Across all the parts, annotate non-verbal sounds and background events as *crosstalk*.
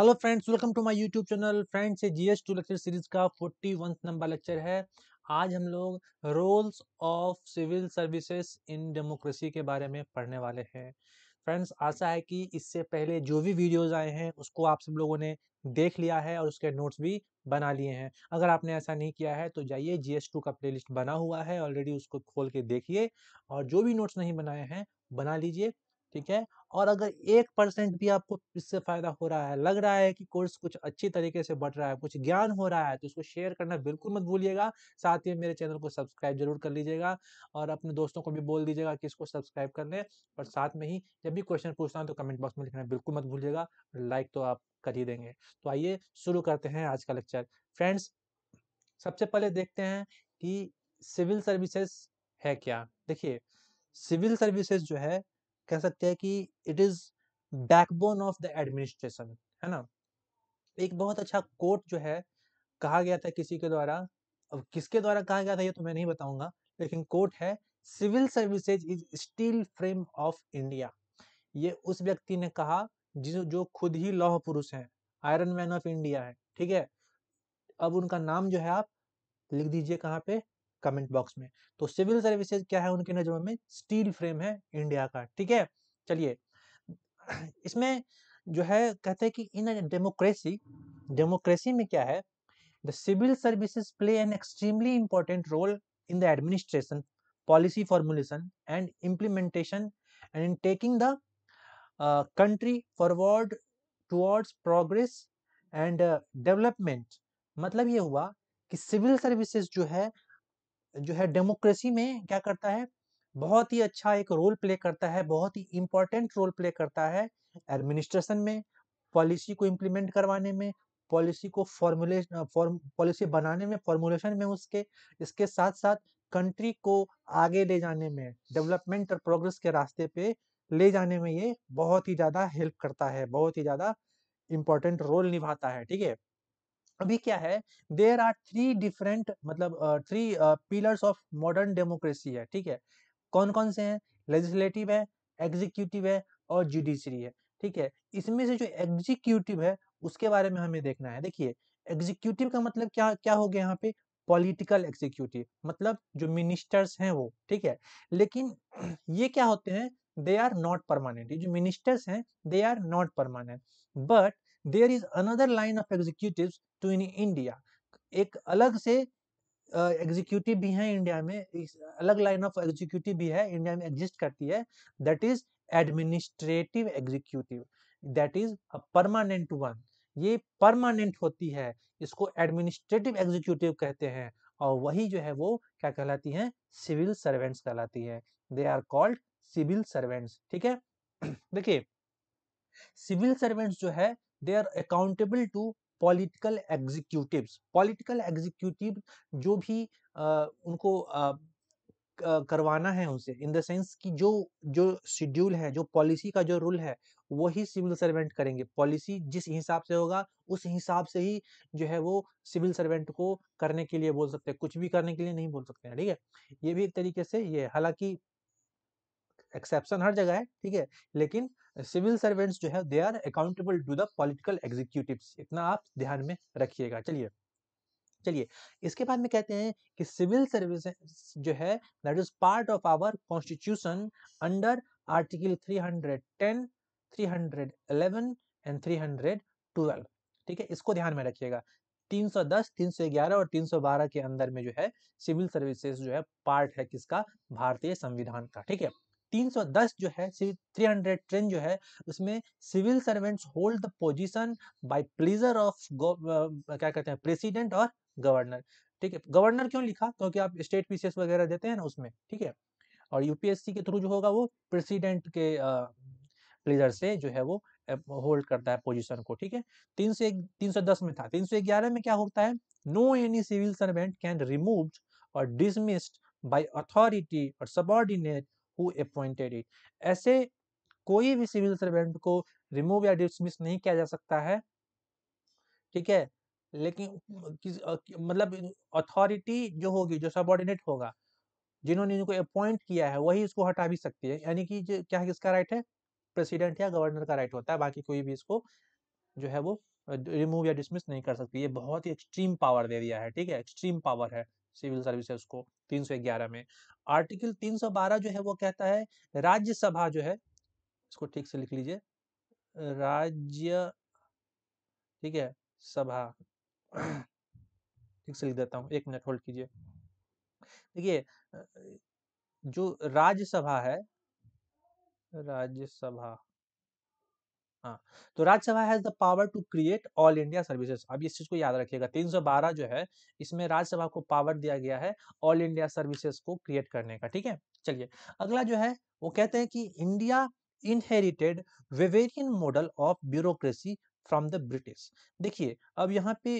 Hello friends welcome to my YouTube channel friends ये GS two lecture series का forty one number lecture है आज हम लोग roles of civil services in democracy के बारे में पढ़ने वाले हैं फ्रेंड्स आशा है कि इससे पहले जो भी वीडियोस आए हैं उसको आप सब लोगों ने देख लिया है और उसके नोट्स भी बना लिए हैं अगर आपने ऐसा नहीं किया है तो जाइए जीएस टू का प्लेलिस्ट बना हुआ है ऑलरेडी उसको खोल के देखिए और जो भी नोट्स नहीं बनाए हैं बना लीजिए ठीक है और अगर एक परसेंट भी आपको इससे फायदा हो रहा है लग रहा है कि कोर्स कुछ अच्छी तरीके से बढ़ रहा है कुछ ज्ञान हो रहा है तो इसको शेयर करना बिल्कुल मत भूलिएगा साथ ही मेरे चैनल को सब्सक्राइब जरूर कर लीजिएगा और अपने दोस्तों को भी बोल दीजिएगा कि इसको सब्सक्राइब कर लें और साथ में ही जब भी क्वेश्चन पूछता हूँ तो कमेंट बॉक्स में लिखना बिल्कुल मत भूलिएगा लाइक तो आप कर ही देंगे तो आइए शुरू करते हैं आज का लेक्चर फ्रेंड्स सबसे पहले देखते हैं कि सिविल सर्विसेज है क्या देखिए सिविल सर्विसेज जो है कह सकते हैं कि it is backbone of the administration है ना एक बहुत अच्छा कोट जो है कहा गया था किसी के द्वारा अब किसके द्वारा कहा गया था ये तो मैं नहीं बताऊंगा लेकिन कोट है civil services is steel frame of India ये उस व्यक्ति ने कहा जिस जो खुद ही लौह पुरुष हैं आयरन मैन ऑफ इंडिया है ठीक है अब उनका नाम जो है आप लिख दीजिए कहाँ पे कमेंट बॉक्स में तो सिविल सर्विसेज क्या है उनके नजरों में स्टील फ्रेम है इंडिया का ठीक है चलिए इसमें जो है कहते हैं कि इन डेमोक्रेसी डेमोक्रेसी में क्या है the civil services play an extremely important role in the administration policy formulation and implementation and in taking the country forward towards progress and development मतलब ये हुआ कि सिविल सर्विसेज जो है जो है डेमोक्रेसी में क्या करता है बहुत ही अच्छा एक रोल प्ले करता है बहुत ही इम्पोर्टेंट रोल प्ले करता है एडमिनिस्ट्रेशन में पॉलिसी को इम्प्लीमेंट करवाने में पॉलिसी को फॉर्मुलेशन फॉर्म पॉलिसी बनाने में फॉर्मुलेशन में उसके इसके साथ साथ कंट्री को आगे ले जाने में डेवलपमेंट और प्रोग्रेस के रास्ते पे ले जाने में ये बहुत ही ज़्यादा हेल्प करता है बहुत ही ज़्यादा इम्पोर्टेंट रोल निभाता है ठीक है अभी क्या है देर आर थ्री डिफरेंट मतलब three pillars of modern democracy है ठीक है कौन कौन से हैं लेजिस्लेटिव है एग्जीक्यूटिव है और जुडिशरी है ठीक है इसमें से जो एग्जीक्यूटिव है उसके बारे में हमें देखना है देखिए एग्जीक्यूटिव का मतलब क्या क्या हो गया यहाँ पे पॉलिटिकल एग्जीक्यूटिव मतलब जो मिनिस्टर्स हैं वो ठीक है लेकिन ये क्या होते हैं दे आर नॉट परमानेंट जो मिनिस्टर्स हैं they are not permanent but there is another line of executive too in India एक अलग से एग्जीक्यूटिव uh, भी है इंडिया में अलग लाइन ऑफ एग्जीक्यूटिव भी है इंडिया में एग्जिस्ट करती है that is administrative executive that is a permanent one ये परमानेंट होती है इसको एडमिनिस्ट्रेटिव एग्जीक्यूटिव कहते हैं और वही जो है वो क्या कहलाती है सिविल सर्वेंट्स कहलाती है they are called civil servants ठीक है *clears throat* देखिए सिविल सर्वेंट्स जो है they are accountable to political executive political executive जो भी आ, उनको आ, करवाना है उनसे इन द सेंस कि जो जो शेड्यूल है जो पॉलिसी का जो रूल है वही सिविल सर्वेंट करेंगे पॉलिसी जिस हिसाब से होगा उस हिसाब से ही जो है वो सिविल सर्वेंट को करने के लिए बोल सकते हैं कुछ भी करने के लिए नहीं बोल सकते हैं ठीक है ये भी एक तरीके से ये हालांकि एक्सेप्शन हर जगह है ठीक है लेकिन सिविल सर्वेंट्स जो है they are accountable to the political executive इतना आप ध्यान में रखिएगा चलिए चलिए इसके बाद में कहते हैं कि सिविल सर्विस जो है that is part of our constitution under article 310, 311 and 312 ठीक है इसको ध्यान में रखिएगा 310, 311 और 312 के अंदर में जो है सिविल सर्विसेज जो है पार्ट है किसका भारतीय संविधान का ठीक है 310 जो है थ्री हंड्रेड टेन जो है उसमें civil servants hold the position by pleasure of क्या कहते हैं प्रेसिडेंट और गवर्नर ठीक है गवर्नर क्यों लिखा क्योंकि आप स्टेट पीसीएस वगैरह देते हैं ना उसमें ठीक है और यूपीएससी के थ्रू जो होगा वो प्रेसिडेंट के प्लेजर से जो है वो होल्ड करता है पोजीशन को ठीक है तीन सौ तीन सौ दस में था तीन सौ ग्यारह में क्या होता है no any civil servant can removed और डिसमिस्ड बाय अथॉरिटी और सबॉर्डिनेट हु अपॉइंटेड इट ऐसे कोई भी सिविल सर्वेंट को रिमूव या डिसमिस नहीं किया जा सकता है ठीक है लेकिन किस मतलब अथॉरिटी जो होगी जो सबॉर्डिनेट होगा जिन्होंने इनको अपॉइंट किया है वही इसको हटा भी सकती है यानी कि क्या किसका राइट है प्रेसिडेंट या गवर्नर का राइट होता है बाकी कोई भी इसको जो है वो रिमूव या डिसमिस नहीं कर सकती ये बहुत ही एक्सट्रीम पावर दे दिया है ठीक है एक्सट्रीम पावर है सिविल को तीन सौ 311 में आर्टिकल 312 जो है वो कहता है राज्यसभा जो है इसको ठीक से लिख लीजिए राज्य ठीक है सभा ठीक से लिख देता हूँ एक मिनट होल्ड कीजिए देखिए जो राज्यसभा है राज्यसभा हाँ तो Rajya Sabha has the power to create all India services अब इस चीज को याद रखिएगा 312 जो है इसमें राज्यसभा को पावर दिया गया है ऑल इंडिया सर्विसेज को क्रिएट करने का ठीक है चलिए अगला जो है वो कहते हैं कि India inherited Weberian model of bureaucracy from the British देखिए अब यहाँ पे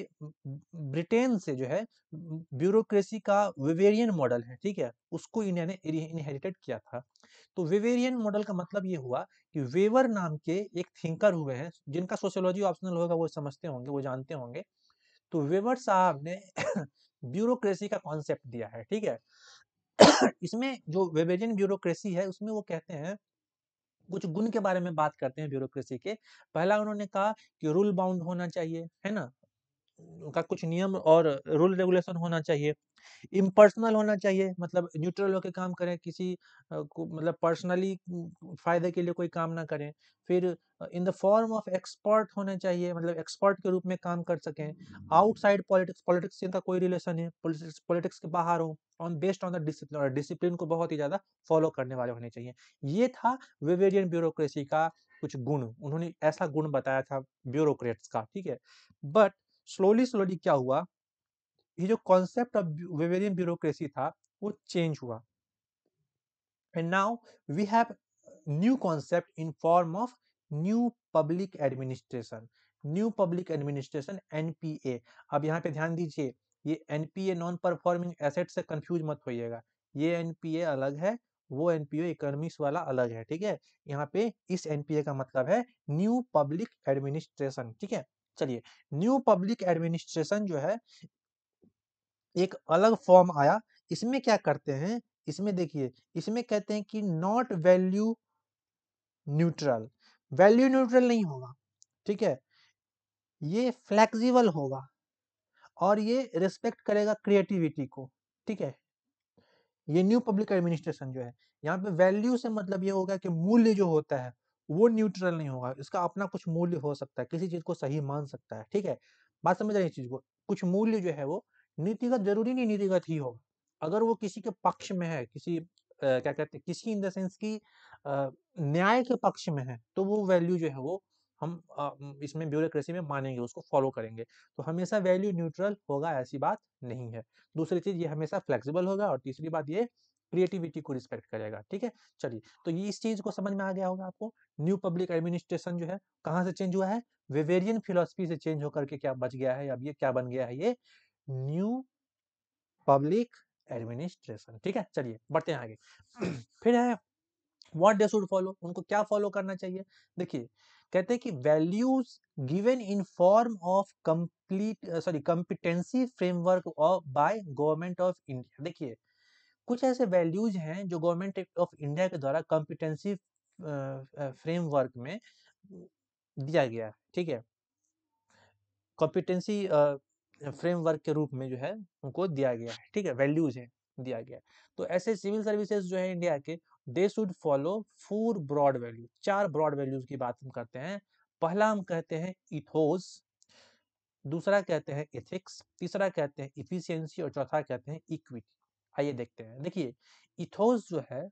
ब्रिटेन से जो है ब्यूरोक्रेसी का वेवेरियन मॉडल है ठीक है उसको इंडिया ने इनहेरिटेड किया था तो वेवेरियन मॉडल का मतलब ये हुआ कि वेवर नाम के एक थिंकर हुए हैं जिनका सोशियोलॉजी ऑप्शनल होगा वो समझते होंगे वो जानते होंगे तो वेवर साहब ने *coughs* ब्यूरोक्रेसी का कॉन्सेप्ट दिया है ठीक है *coughs* इसमें जो वेवेरियन ब्यूरोक्रेसी है उसमें वो कहते हैं कुछ गुण के बारे में बात करते हैं ब्यूरोक्रेसी के पहला उन्होंने कहा कि रूल बाउंड होना चाहिए है ना उनका कुछ नियम और रूल रेगुलेशन होना चाहिए इम्पर्सनल होना चाहिए मतलब न्यूट्रल होकर काम करें किसी को मतलब पर्सनली फायदे के लिए कोई काम ना करें फिर in the form of expert होने चाहिए मतलब एक्सपर्ट के रूप में काम कर सकें आउटसाइड पॉलिटिक्स पॉलिटिक्स से इनका कोई रिलेशन है पॉलिटिक्स के बाहर हो on based on the discipline और डिसिप्लिन को बहुत ही ज़्यादा फॉलो करने वाले होने चाहिए ये था वेवेरियन ब्यूरोक्रेसी का कुछ गुण उन्होंने ऐसा गुण बताया था ब्यूरोक्रेट्स का ठीक है बट स्लोली स्लोली क्या हुआ ये जो कॉन्सेप्ट ऑफ वेवेरियन ब्यूरोक्रेसी था वो चेंज हुआ and now we have new concept in form of new public administration new public administration NPA अब यहाँ पे ध्यान दीजिए ये एनपीए नॉन परफॉर्मिंग एसेट से कंफ्यूज मत होइएगा ये एनपीए अलग है वो एनपीए इकोनॉमिक्स वाला अलग है ठीक है यहाँ पे इस एनपीए का मतलब है न्यू पब्लिक एडमिनिस्ट्रेशन ठीक है चलिए न्यू पब्लिक एडमिनिस्ट्रेशन जो है एक अलग फॉर्म आया इसमें क्या करते हैं इसमें देखिए इसमें कहते हैं कि not value neutral value neutral नहीं होगा ठीक है ये फ्लेक्सिबल होगा और ये रिस्पेक्ट करेगा क्रिएटिविटी को ठीक है ये न्यू पब्लिक एडमिनिस्ट्रेशन जो है यहाँ पे वैल्यू से मतलब ये होगा कि मूल्य जो होता है वो न्यूट्रल नहीं होगा इसका अपना कुछ मूल्य हो सकता है किसी चीज को सही मान सकता है ठीक है बात समझ रहे चीज को कुछ मूल्य जो है वो नीतिगत जरूरी नहीं नीतिगत ही हो अगर वो किसी के पक्ष में है किसी आ, क्या कहते हैं किसी इन द सेंस की न्याय के पक्ष में है तो वो वैल्यू जो है वो हम आ, इसमें ब्यूरोक्रेसी में मानेंगे उसको फॉलो करेंगे तो हमेशा वैल्यू न्यूट्रल होगा ऐसी बात नहीं है दूसरी चीज ये हमेशा फ्लेक्सिबल होगा और तीसरी बात ये क्रिएटिविटी को रिस्पेक्ट करेगा ठीक है चलिए तो ये इस चीज को समझ में आ गया होगा आपको न्यू पब्लिक एडमिनिस्ट्रेशन जो है कहाँ से चेंज हुआ है वेवेरियन फिलोसफी से चेंज होकर के क्या बच गया है अब ये क्या बन गया है ये न्यू पब्लिक एडमिनिस्ट्रेशन ठीक है चलिए बढ़ते हैं आगे *clears throat* फिर है व्हाट डे शुड फॉलो उनको क्या फॉलो करना चाहिए देखिए कहते हैं कि values given in form of complete sorry competency framework of by government of India देखिए कुछ ऐसे वैल्यूज हैं जो गवर्नमेंट ऑफ इंडिया के द्वारा कॉम्पिटेंसी फ्रेमवर्क में दिया गया ठीक है कॉम्पिटेंसी फ्रेमवर्क के रूप में जो है उनको दिया गया है ठीक है वैल्यूज है दिया गया है तो ऐसे सिविल सर्विसेज जो है इंडिया के they should follow four broad value चार ब्रॉड वैल्यूज की बात हम करते हैं पहला हम कहते हैं इथोस दूसरा कहते हैं एथिक्स तीसरा कहते हैं इफिशियंसी और चौथा कहते हैं इक्विटी आइए देखते हैं देखिए इथोस जो है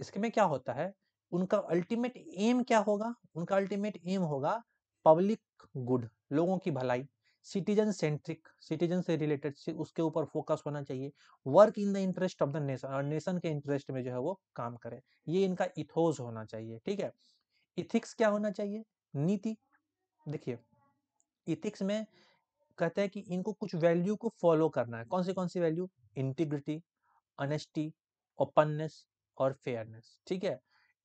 इसके में क्या होता है उनका अल्टीमेट एम क्या होगा उनका अल्टीमेट एम होगा पब्लिक गुड लोगों की भलाई सिटीजन सेंट्रिक सिटीजन से रिलेटेड उसके ऊपर फोकस होना चाहिए work in the interest of the nation और नेशन के इंटरेस्ट में जो है वो काम करे ये इनका इथोज होना चाहिए ठीक है इथिक्स क्या होना चाहिए नीति देखिए इथिक्स में कहते हैं कि इनको कुछ वैल्यू को फॉलो करना है कौन सी कौन सी वैल्यू इंटीग्रिटी अनेस्टी ओपननेस और फेयरनेस ठीक है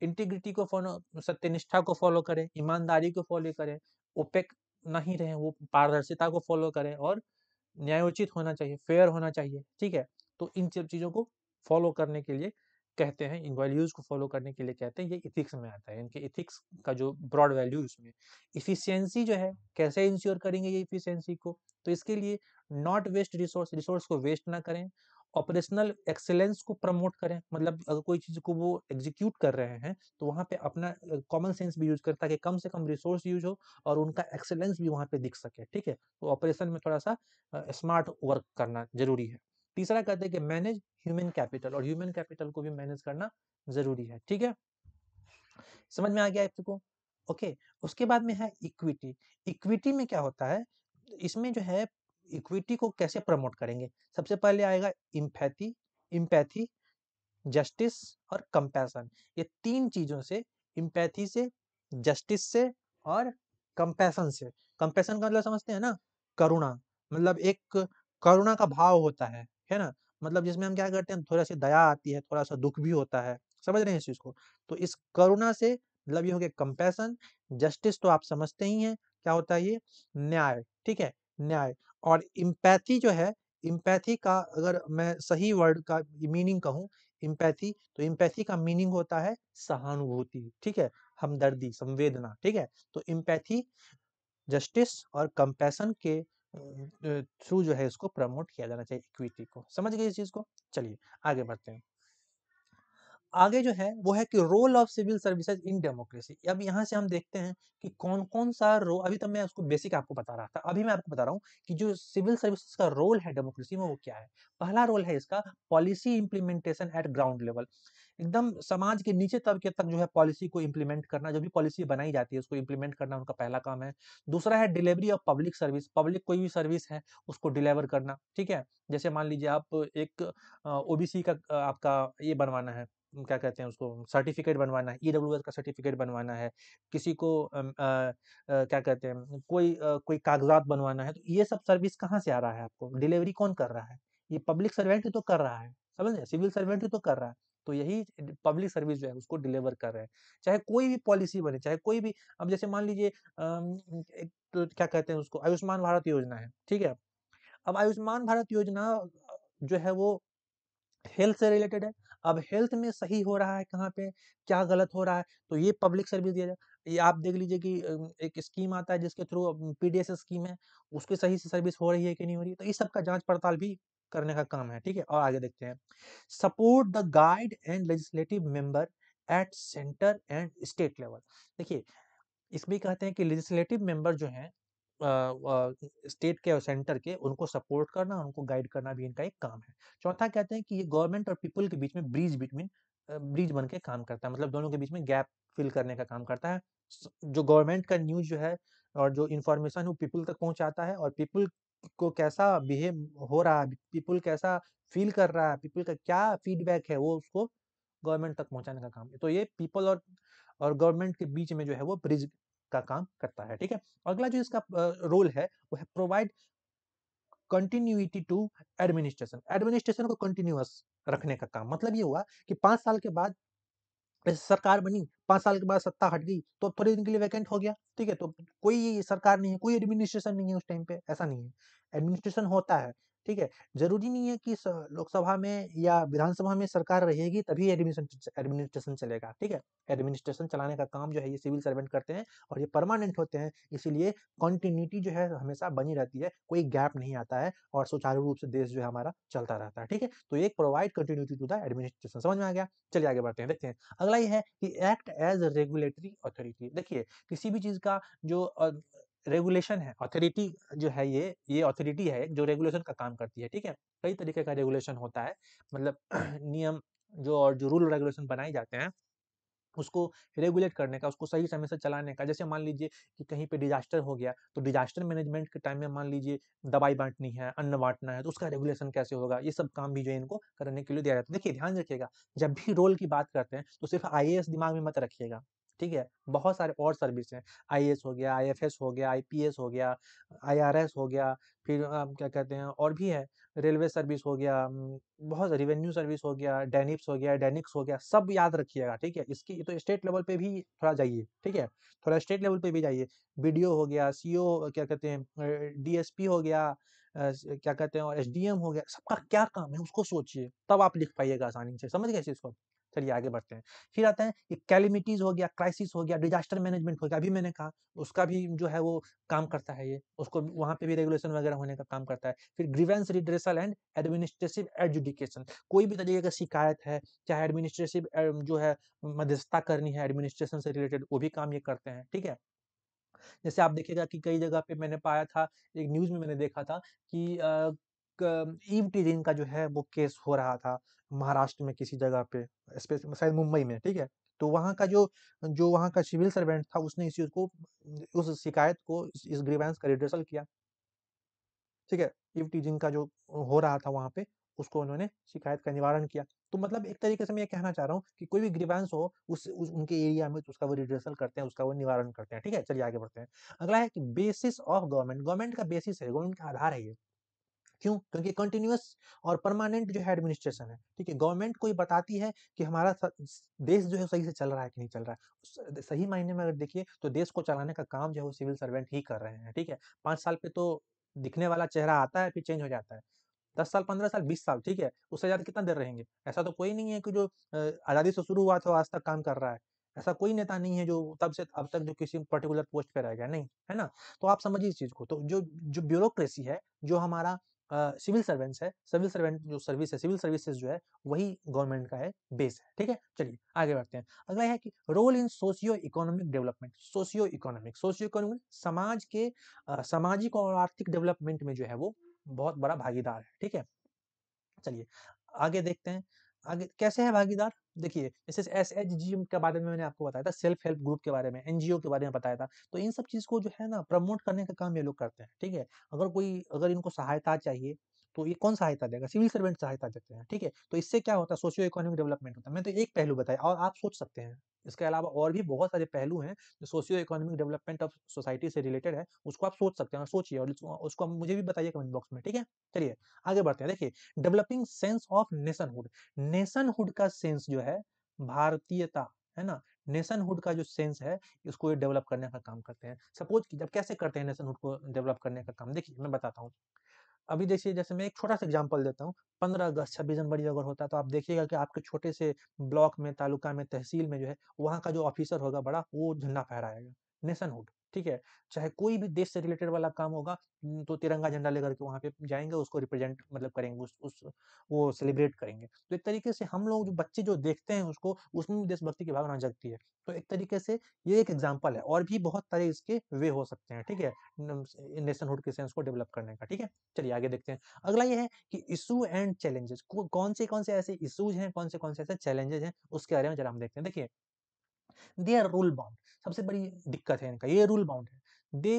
इंटीग्रिटी को फॉलो सत्यनिष्ठा को फॉलो करें ईमानदारी को फॉलो करें ओपेक नहीं रहे वो पारदर्शिता को फॉलो करें और न्यायोचित होना चाहिए फेयर होना चाहिए ठीक है तो इन सब चीज़ों को फॉलो करने के लिए कहते हैं इन वैल्यूज़ को फॉलो करने के लिए कहते हैं ये इथिक्स में आता है इनके इथिक्स का जो ब्रॉड वैल्यू इसमें इफिशियंसी जो है कैसे इंश्योर करेंगे ये इफिशियंसी को तो इसके लिए नॉट वेस्ट रिसोर्स रिसोर्स को वेस्ट ना करें ऑपरेशनल एक्सेलेंस को प्रमोट करें मतलब अगर कोई चीज़ को वो एग्जीक्यूट कर रहे हैं तो वहाँ पे अपना कॉमन सेंस भी यूज करें ताकि कम से कम रिसोर्स यूज हो और उनका एक्सेलेंस भी वहाँ पे दिख सके ठीक है तो ऑपरेशन में थोड़ा सा स्मार्ट वर्क करना जरूरी है तीसरा कहते हैं कि मैनेज ह्यूमन कैपिटल और ह्यूमन कैपिटल को भी मैनेज करना जरूरी है ठीक है समझ में आ गया आपको ओके उसके बाद में है इक्विटी इक्विटी में क्या होता है इसमें जो है इक्विटी को कैसे प्रमोट करेंगे सबसे पहले आएगा इम्पैथी इम्पैथी जस्टिस और कंपैशन ये तीन चीजों से इम्पैथी से जस्टिस से और कंपैशन से कंपैशन का मतलब समझते हैं ना करुणा मतलब एक करुणा का भाव होता है है ना मतलब जिसमें हम क्या करते हैं थोड़ा सी दया आती है थोड़ा सा दुख भी होता है समझ रहे हैं इस चीज को तो इस करुणा से मतलब ये हो गया कंपैशन जस्टिस तो आप समझते ही हैं क्या होता है ये न्याय ठीक है न्याय और इम्पैथी जो है इम्पैथी का अगर मैं सही वर्ड का मीनिंग कहूँ इम्पैथी तो इम्पैथी का मीनिंग होता है सहानुभूति ठीक है हमदर्दी संवेदना ठीक है तो इम्पैथी जस्टिस और कंपैशन के थ्रू जो है इसको प्रमोट किया जाना चाहिए इक्विटी को समझ गए इस चीज को चलिए आगे बढ़ते हैं आगे जो है वो है कि role of civil services in democracy अब यहाँ से हम देखते हैं कि कौन कौन सा रोल अभी तो मैं उसको बेसिक आपको बता रहा था अभी मैं आपको बता रहा हूँ कि जो सिविल सर्विसेज का रोल है डेमोक्रेसी में वो क्या है पहला रोल है इसका policy implementation at ground level एकदम समाज के नीचे तबके तक जो है पॉलिसी को इम्प्लीमेंट करना जो भी पॉलिसी बनाई जाती है उसको इम्प्लीमेंट करना उनका पहला काम है दूसरा है delivery of public service public कोई भी सर्विस है उसको डिलीवर करना ठीक है जैसे मान लीजिए आप एक ओबीसी का आपका ये बनवाना है क्या कहते हैं उसको सर्टिफिकेट बनवाना है ई e का सर्टिफिकेट बनवाना है किसी को आ, आ, क्या कहते हैं कोई आ, कोई कागजात बनवाना है तो ये सब सर्विस कहाँ से आ रहा है आपको डिलीवरी कौन कर रहा है ये पब्लिक सर्वेंट ही तो कर रहा है समझ रहे सिविल सर्वेंट ही तो कर रहा है तो यही पब्लिक सर्विस जो है उसको डिलीवर कर रहे हैं चाहे कोई भी पॉलिसी बने चाहे कोई भी अब जैसे मान लीजिए तो क्या कहते हैं उसको आयुष्मान भारत योजना है ठीक है अब आयुष्मान भारत योजना जो है वो हेल्थ से रिलेटेड है अब हेल्थ में सही हो रहा है कहाँ पे क्या गलत हो रहा है तो ये पब्लिक सर्विस दिया जाए ये आप देख लीजिए कि एक स्कीम आता है जिसके थ्रू पीडीएस स्कीम है उसकी सही से सर्विस हो रही है कि नहीं हो रही है तो ये सब का जांच पड़ताल भी करने का काम है ठीक है और आगे देखते हैं support the guide and legislative member at centre and state level देखिए इसमें कहते हैं कि लेजिस्लेटिव मेंबर जो हैं स्टेट के और सेंटर के उनको सपोर्ट करना उनको गाइड करना भी इनका एक काम है चौथा कहते हैं कि ये गवर्नमेंट और पीपल के बीच में ब्रिज बिटवीन ब्रिज बन के काम करता है मतलब दोनों के बीच में गैप फिल करने का काम करता है जो गवर्नमेंट का न्यूज जो है और जो इन्फॉर्मेशन है वो पीपल तक पहुंचाता है और पीपल को कैसा बिहेव हो रहा है पीपल कैसा फील कर रहा है पीपल का क्या फीडबैक है वो उसको गवर्नमेंट तक पहुंचाने का काम है तो ये पीपल और और गवर्नमेंट के बीच में जो है वो ब्रिज का काम करता है ठीक है अगला जो इसका रोल है वो है provide continuity to administration administration को कंटिन्यूस रखने का काम मतलब ये हुआ कि पांच साल के बाद सरकार बनी पांच साल के बाद सत्ता हट गई तो थोड़े दिन के लिए वैकेंट हो गया ठीक है तो कोई सरकार नहीं है कोई एडमिनिस्ट्रेशन नहीं है उस टाइम पे ऐसा नहीं है एडमिनिस्ट्रेशन होता है ठीक है जरूरी नहीं है कि लोकसभा में या विधानसभा में सरकार रहेगी तभी एडमिनिस्ट्रेशन चलेगा ठीक है एडमिनिस्ट्रेशन चलाने का काम जो है ये सिविल सर्वेंट करते हैं और ये परमानेंट होते हैं इसीलिए कॉन्टिन्यूटी जो है हमेशा बनी रहती है कोई गैप नहीं आता है और सुचारू रूप से देश जो है हमारा चलता रहता है ठीक है तो एक provide continuity to the administration समझ में आ गया चलिए आगे बढ़ते हैं देखते हैं अगला ये है कि एक्ट एज रेगुलेटरी अथॉरिटी देखिए किसी भी चीज का जो रेगुलेशन है अथॉरिटी जो है ये ये अथॉरिटी है जो रेगुलेशन का काम करती है ठीक है कई तरीके का रेगुलेशन होता है मतलब *clears throat* नियम जो और जो रूल रेगुलेशन बनाए जाते हैं उसको रेगुलेट करने का उसको सही समय से चलाने का जैसे मान लीजिए कि कहीं पे डिजास्टर हो गया तो डिजास्टर मैनेजमेंट के टाइम में मान लीजिए दवाई बांटनी है अन्न बांटना है तो उसका रेगुलेशन कैसे होगा ये सब काम भी जो है इनको करने के लिए दिया जाता है देखिए ध्यान रखिएगा जब भी रोल की बात करते हैं तो सिर्फ आई दिमाग में मत रखिएगा ठीक है बहुत सारे और सर्विस हैं आई हो गया आई हो गया आई हो गया आई हो गया फिर आप क्या कहते हैं और भी है रेलवे सर्विस हो गया बहुत रिवेन्यू सर्विस हो गया डेनिप्स हो गया डेनिक्स हो गया सब याद रखिएगा ठीक है इसकी तो स्टेट लेवल पे भी थोड़ा जाइए ठीक है थोड़ा स्टेट लेवल पे भी जाइए बी हो गया सी क्या कहते हैं डी हो गया क्या कहते हैं और एस हो गया सबका क्या काम है उसको सोचिए तब आप लिख पाइएगा आसानी से समझ गए इसको चीज़ को चलिए आगे बढ़ते हैं फिर आते हैं कि कैलिमिटीज हो गया क्राइसिस हो गया डिजास्टर मैनेजमेंट हो गया अभी मैंने कहा उसका भी जो है वो काम करता है ये उसको वहाँ पे भी रेगुलेशन वगैरह होने का काम करता है फिर grievance redressal and administrative adjudication कोई भी तरीके का शिकायत है चाहे एडमिनिस्ट्रेटिव जो है मध्यस्थता करनी है एडमिनिस्ट्रेशन से रिलेटेड वो भी काम ये करते हैं ठीक है जैसे आप देखिएगा कि कई जगह पे मैंने पाया था एक न्यूज़ में मैंने देखा था कि ईव टीजिंग का जो है वो केस हो रहा था महाराष्ट्र में किसी जगह पे शायद मुंबई में ठीक है तो वहाँ का जो जो वहाँ का सिविल सर्वेंट था उसने इस चीज को उस शिकायत को इस ग्रीवेंस का रिड्रेसल किया ठीक है ईव टीजिंग का जो हो रहा था वहाँ पे उसको उन्होंने शिकायत का निवारण किया तो मतलब एक तरीके से मैं ये कहना चाह रहा हूँ कि कोई भी ग्रीवेंस हो उस, उस उनके एरिया में तो उसका वो रिड्रेसल करते हैं उसका वो निवारण करते हैं ठीक है चलिए आगे बढ़ते हैं अगला है कि बेसिस ऑफ गवर्नमेंट गवर्नमेंट का बेसिस है गवर्नमेंट का आधार है ये क्यों क्योंकि कंटिन्यूस और परमानेंट जो है एडमिनिस्ट्रेशन है ठीक है गवर्नमेंट कोई बताती है कि हमारा देश जो है सही से चल रहा है कि नहीं चल रहा है सही मायने में अगर देखिए तो देश को चलाने का काम जो है वो सिविल सर्वेंट ही कर रहे हैं ठीक है पाँच साल पे तो दिखने वाला चेहरा आता है फिर चेंज हो जाता है दस साल पंद्रह साल बीस साल ठीक है उससे ज्यादा कितना देर रहेंगे ऐसा तो कोई नहीं है कि जो आजादी से शुरू हुआ था आज तक काम कर रहा है ऐसा कोई नेता नहीं है जो तब से अब तक जो किसी पर्टिकुलर पोस्ट पे रह गया नहीं है ना तो आप समझिए इस चीज को तो जो जो ब्यूरोक्रेसी है जो हमारा सिविल सर्वेंट्स है सिविल सर्वेंट जो सर्विस है सिविल सर्विसेज जो है वही गवर्नमेंट का है बेस है ठीक है चलिए आगे बढ़ते हैं अगला है कि role in socio economic development socio economic socio economic समाज के सामाजिक और आर्थिक डेवलपमेंट में जो है वो बहुत बड़ा भागीदार है ठीक है चलिए आगे देखते हैं आगे कैसे है भागीदार देखिए जैसे एस एच जी के बारे में मैंने आपको बताया था सेल्फ हेल्प ग्रुप के बारे में एनजीओ के बारे में बताया था तो इन सब चीज़ को जो है ना प्रमोट करने का काम ये लोग करते हैं ठीक है अगर कोई अगर इनको सहायता चाहिए तो ये कौन सहायता देगा सिविल सर्वेंट सहायता देते हैं ठीक है तो इससे क्या होता है सोशियो इकोनॉमिक डेवलपमेंट होता है मैं तो एक पहलू बताया और आप सोच सकते हैं इसके अलावा और भी बहुत सारे पहलू हैं जो socio economic development of society से रिलेटेड है उसको आप सोच सकते हैं और सोचिए और उसको मुझे भी बताइए कमेंट बॉक्स में ठीक है चलिए आगे बढ़ते हैं देखिए developing sense of nationhood nationhood का सेंस जो है भारतीयता है ना नेशनहुड का जो सेंस है इसको ये डेवलप करने का काम करते हैं सपोज कि जब कैसे करते हैं नेशनहुड को डेवलप करने का काम देखिए मैं बताता हूँ अभी देखिए जैसे मैं एक छोटा सा एग्जाम्पल देता हूँ पंद्रह अगस्त छब्बीस जनवरी अगर होता तो आप देखिएगा कि आपके छोटे से ब्लॉक में तालुका में तहसील में जो है वहाँ का जो ऑफिसर होगा बड़ा वो झंडा फहराएगा नेशनहुड ठीक है चाहे कोई भी देश से रिलेटेड वाला काम होगा तो तिरंगा झंडा लेकर के वहाँ पे जाएंगे उसको रिप्रेजेंट मतलब करेंगे उस, उस वो सेलिब्रेट करेंगे तो एक तरीके से हम लोग जो बच्चे जो देखते हैं उसको उसमें भी देशभक्ति की भावना जगती है तो एक तरीके से ये एक एग्जाम्पल है और भी बहुत सारे इसके वे हो सकते हैं ठीक है नेशनहुड के सेंस को डेवलप करने का ठीक है चलिए आगे देखते हैं अगला ये है कि इशू एंड चैलेंजेस कौन से कौन से ऐसे इशूज हैं कौन से कौन से ऐसे चैलेंजेस हैं उसके बारे में जरा हम देखते हैं देखिए दे आर रूल बाउंड सबसे बड़ी दिक्कत है इनका ये रूल बाउंड है दे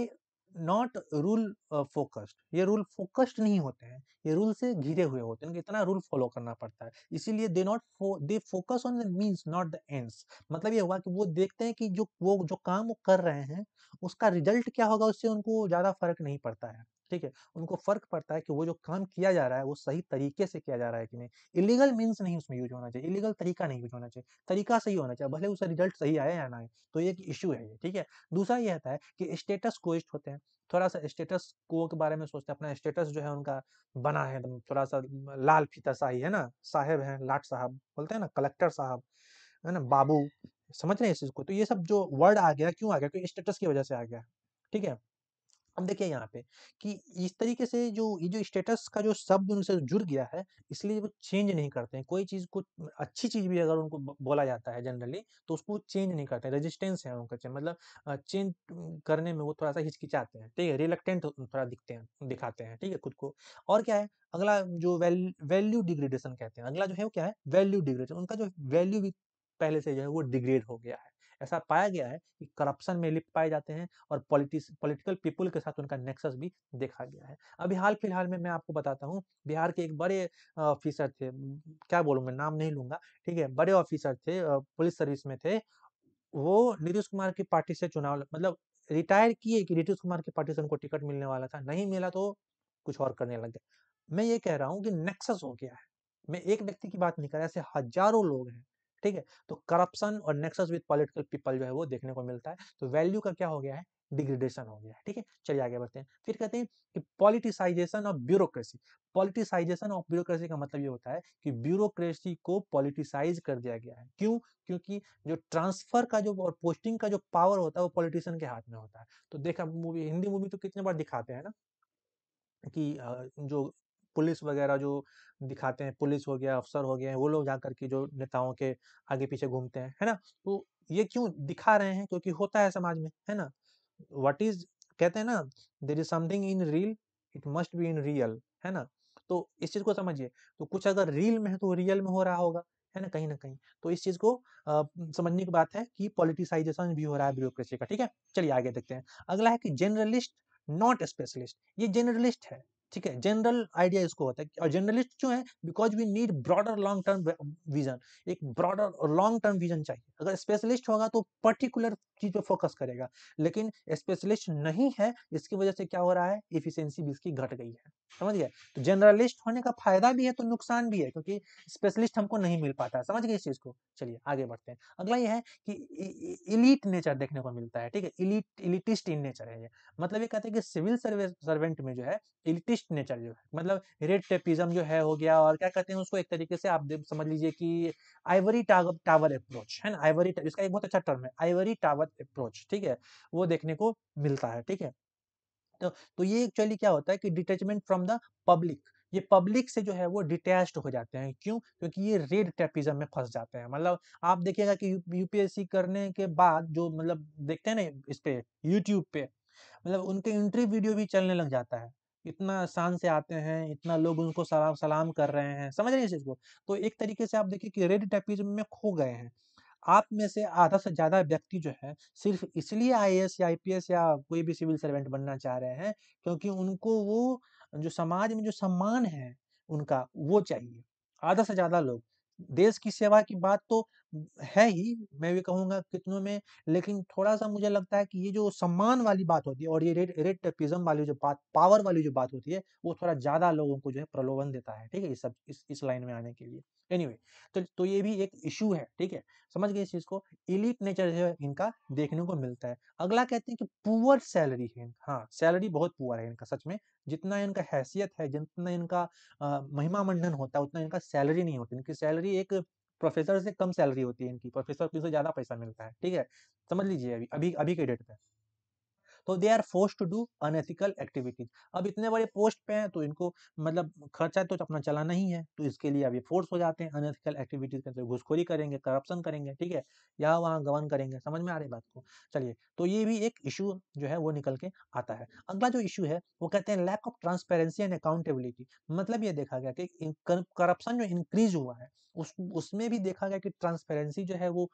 नॉट रूल फोकस्ड ये रूल फोकस्ड नहीं होते हैं ये रूल से घिरे हुए होते हैं इनको इतना रूल फॉलो करना पड़ता है इसीलिए they not they focus on the means not the ends मतलब ये हुआ कि वो देखते हैं कि जो वो जो काम वो कर रहे हैं उसका रिजल्ट क्या होगा उससे उनको ज़्यादा फर्क नहीं पड़ता है ठीक है उनको फर्क पड़ता है कि वो जो काम किया जा रहा है वो सही तरीके से किया जा रहा है कि नहीं इलीगल मीन्स नहीं उसमें यूज होना चाहिए इलीगल तरीका नहीं यूज होना चाहिए तरीका सही होना चाहिए भले उसका रिजल्ट सही आया या ना आए तो एक इशू है ये ठीक है दूसरा यह है कि स्टेटस कोइस्ट होते हैं थोड़ा सा स्टेटस को के बारे में सोचते हैं अपना स्टेटस जो है उनका बना है थोड़ा सा लाल फीता शाही है ना साहेब है लाट साहब बोलते हैं ना कलेक्टर साहब है ना बाबू समझ रहे हैं इस चीज को तो ये सब जो वर्ड आ गया क्यों आ गया क्योंकि स्टेटस की वजह से आ गया ठीक है अब देखिए यहाँ पे कि इस तरीके से जो ये जो स्टेटस का जो शब्द उनसे जुड़ गया है इसलिए वो चेंज नहीं करते हैं कोई चीज़ को अच्छी चीज़ भी अगर उनको बोला जाता है जनरली तो उसको चेंज नहीं करते हैं रेजिस्टेंस है उनका चेंज मतलब चेंज करने में वो थोड़ा सा हिचकिचाते हैं ठीक है रिलेक्टेंट थोड़ा दिखते हैं दिखाते हैं ठीक है खुद को और क्या है अगला जो वैल्यू डिग्रेडेशन कहते हैं अगला जो है वो क्या है वैल्यू डिग्रेडेशन उनका जो वैल्यू भी पहले से जो है वो डिग्रेड हो गया है ऐसा पाया गया है कि करप्शन में लिप्त पाए जाते हैं और पॉलिटिस पॉलिटिकल पीपुल के साथ उनका नेक्सस भी देखा गया है अभी हाल फिलहाल में मैं आपको बताता हूँ बिहार के एक बड़े ऑफिसर थे क्या बोलूँगा नाम नहीं लूंगा ठीक है बड़े ऑफिसर थे पुलिस सर्विस में थे वो नीतीश कुमार की पार्टी से चुनाव मतलब रिटायर किए कि नीतीश कुमार की पार्टी से उनको टिकट मिलने वाला था नहीं मिला तो कुछ और करने लग गया मैं ये कह रहा हूँ कि नेक्सस हो गया है मैं एक व्यक्ति की बात नहीं कर रहा ऐसे हजारों लोग हैं ठीक है तो करप्शन और नेक्सस विद पॉलिटिकल पीपल जो है वो देखने को मिलता है तो वैल्यू का क्या हो गया है डिग्रेडेशन हो गया है ठीक है चलिए आगे बढ़ते हैं फिर कहते हैं कि politicisation of bureaucracy politicisation of bureaucracy का मतलब ये होता है कि ब्यूरोक्रेसी को पॉलिटिसाइज कर दिया गया है क्यों क्योंकि जो ट्रांसफर का जो और पोस्टिंग का जो पावर होता है वो पॉलिटिशियन के हाथ में होता है तो देखा मूवी हिंदी मूवी तो कितने बार दिखाते हैं ना कि जो पुलिस वगैरह जो दिखाते हैं पुलिस हो गया अफसर हो गया वो लोग जा करके जो नेताओं के आगे पीछे घूमते हैं है ना तो ये क्यों दिखा रहे हैं क्योंकि होता है समाज में है ना वट इज कहते हैं ना there is something in reel it must be in real है ना तो इस चीज को समझिए तो कुछ अगर रील में है तो रियल में हो रहा होगा है ना कहीं ना कहीं तो इस चीज को आ, समझने की बात है कि पॉलिटिसाइजेशन भी हो रहा है ब्यूरोक्रेसी का ठीक है चलिए आगे देखते हैं अगला है कि जनरलिस्ट नॉट स्पेशलिस्ट ये जनरलिस्ट है ठीक है जनरल आइडिया इसको होता है और जर्नलिस्ट क्यों है because we need broader long term vision एक ब्रॉडर लॉन्ग टर्म विजन चाहिए अगर स्पेशलिस्ट होगा तो पर्टिकुलर चीज पे फोकस करेगा लेकिन स्पेशलिस्ट नहीं है इसकी वजह से क्या हो रहा है इफिशियंसी भी इसकी घट गई है समझ गया तो जनरलिस्ट होने का फायदा भी है तो नुकसान भी है क्योंकि स्पेशलिस्ट हमको नहीं मिल पाता है समझ गए इस चीज को चलिए आगे बढ़ते हैं अगला ये है कि इलीट नेचर देखने को मिलता है ठीक है इलीट इलिटिस्ट इन नेचर है ये मतलब ये कहते हैं कि सिविल सर्वेंट में जो है इलिटिस्ट नेचर जो है मतलब रेड टेपिज्म जो है हो गया और क्या कहते हैं उसको एक तरीके से आप समझ लीजिए कि आइवरी टावर अप्रोच है ना आइवरी इसका एक बहुत अच्छा टर्म है आइवरी टावर अप्रोच ठीक है वो देखने को मिलता है ठीक है तो, तो ये एक्चुअली क्या होता है कि डिटेचमेंट फ्रॉम द पब्लिक ये पब्लिक से जो है वो डिटैच्ड हो जाते हैं क्यों क्योंकि ये रेड टेपिज्म में फंस जाते हैं मतलब आप देखिएगा कि यूपीएससी करने के बाद जो मतलब देखते हैं ना इस पे यूट्यूब पे मतलब उनके इंट्री वीडियो भी चलने लग जाता है इतना आसान से आते हैं इतना लोग उनको सलाम सलाम कर रहे हैं समझ रहे हैं इस चीज को तो एक तरीके से आप देखिए कि रेड टेपिज्म में खो गए हैं आप में से आधा से ज़्यादा व्यक्ति जो है सिर्फ इसलिए आई या आई या कोई भी सिविल सर्वेंट बनना चाह रहे हैं क्योंकि उनको वो जो समाज में जो सम्मान है उनका वो चाहिए आधा से ज़्यादा लोग देश की सेवा की बात तो है ही मैं भी कहूंगा कितनों में लेकिन थोड़ा सा मुझे लगता है कि ये जो सम्मान वाली बात होती है और ये रेड रेड टेपिज्म वाली जो बात पावर वाली जो बात होती है वो थोड़ा ज़्यादा लोगों को जो है प्रलोभन देता है ठीक है इस सब इस इस लाइन में आने के लिए एनीवे anyway, तो तो ये भी एक इशू है ठीक है समझ गए इस चीज़ को इलीट नेचर जो है इनका देखने को मिलता है अगला कहते हैं कि पुअर सैलरी है हाँ सैलरी बहुत पुअर है इनका सच में जितना इनका हैसियत है जितना इनका महिमा मंडन होता है उतना इनका सैलरी नहीं होती इनकी सैलरी एक प्रोफेसर से कम सैलरी होती है इनकी प्रोफेसर को ज़्यादा पैसा मिलता है ठीक है समझ लीजिए अभी अभी अभी के डेट पे तो they are force to do unethical activities अब इतने बड़े पोस्ट पे हैं तो इनको मतलब खर्चा तो अपना चलाना ही है तो इसके लिए अभी फोर्स हो जाते हैं अनएथिकल एक्टिविटीज करते घुसखोरी करेंगे करप्शन करेंगे ठीक है या वहाँ गवन करेंगे समझ में आ रही बात को चलिए तो ये भी एक इशू जो है वो निकल के आता है अगला जो इशू है वो कहते हैं lack of transparency and accountability मतलब ये देखा गया कि करप्शन जो इंक्रीज हुआ है उस उसमें भी देखा गया कि ट्रांसपेरेंसी जो है वो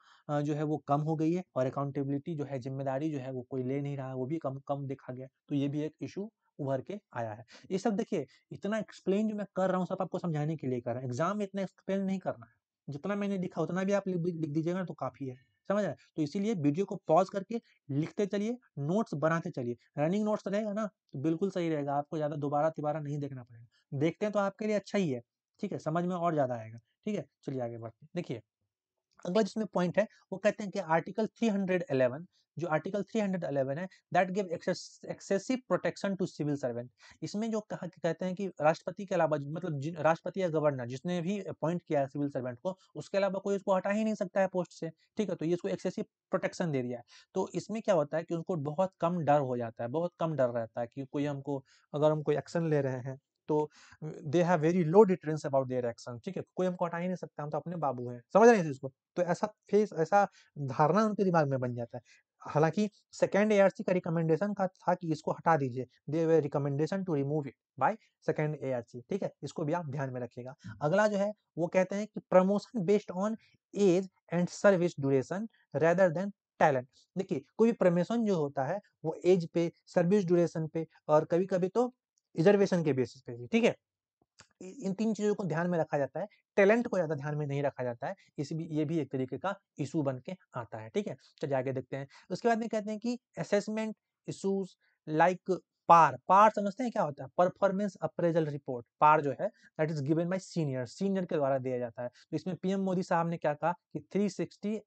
जो है वो कम हो गई है और अकाउंटेबिलिटी जो है जिम्मेदारी जो है वो कोई ले नहीं रहा है वो भी कम कम देखा गया तो ये भी एक इशू उभर के आया है ये सब देखिए इतना एक्सप्लेन जो मैं कर रहा हूँ सब आपको समझाने के लिए कर रहा हूँ एग्जाम में इतना एक्सप्लेन नहीं करना है जितना मैंने लिखा उतना भी आप लिख दीजिएगा तो काफी है समझ रहे तो इसीलिए वीडियो को पॉज करके लिखते चलिए नोट्स बनाते चलिए रनिंग नोट्स तो रहेगा ना तो बिल्कुल सही रहेगा आपको ज्यादा दोबारा तिबारा नहीं देखना पड़ेगा देखते हैं तो आपके लिए अच्छा ही है ठीक है समझ में और ज़्यादा आएगा ठीक है चलिए आगे बढ़ते देखिए अगला जिसमें पॉइंट है वो कहते हैं कि आर्टिकल 311 जो आर्टिकल 311 है that give excessive protection to civil servant इसमें जो कहा कहते हैं कि राष्ट्रपति के अलावा मतलब राष्ट्रपति या गवर्नर जिसने भी अपॉइंट किया है सिविल सर्वेंट को उसके अलावा कोई उसको हटा ही नहीं सकता है पोस्ट से ठीक है तो ये इसको एक्सेसिव प्रोटेक्शन दे दिया है तो इसमें क्या होता है कि उनको बहुत कम डर हो जाता है बहुत कम डर रहता है कि कोई हमको अगर हम कोई एक्शन ले रहे हैं तो they have very low deterrence about their action ठीक है कोई हमको हटा ही नहीं सकता हम तो अपने बाबू हैं समझ रहे हैं इसको तो ऐसा फेस ऐसा धारणा उनके दिमाग में बन जाता है हालांकि सेकेंड ए का रिकमेंडेशन का था कि इसको हटा दीजिए they way recommendation to remove it by second A ठीक है इसको भी आप ध्यान में रखिएगा हम्म। अगला जो है वो कहते हैं कि promotion based on age and service duration rather than talent देखिए कोई भी प्रमोशन जो होता है वो एज पे सर्विस ड्यूरेशन पे और कभी कभी तो रिजर्वेशन के बेसिस पे ठीक है इन तीन चीजों को ध्यान में रखा जाता है टैलेंट को ज्यादा ध्यान में नहीं रखा जाता है इस भी ये भी एक तरीके का इशू बन के आता है ठीक है चलिए आगे देखते हैं उसके बाद में कहते हैं कि assessment issues like PAR PAR समझते हैं क्या होता है परफॉर्मेंस अप्रेजल रिपोर्ट पार जो है that is given by senior senior के द्वारा दिया जाता है तो इसमें पीएम मोदी साहब ने क्या कहा कि 360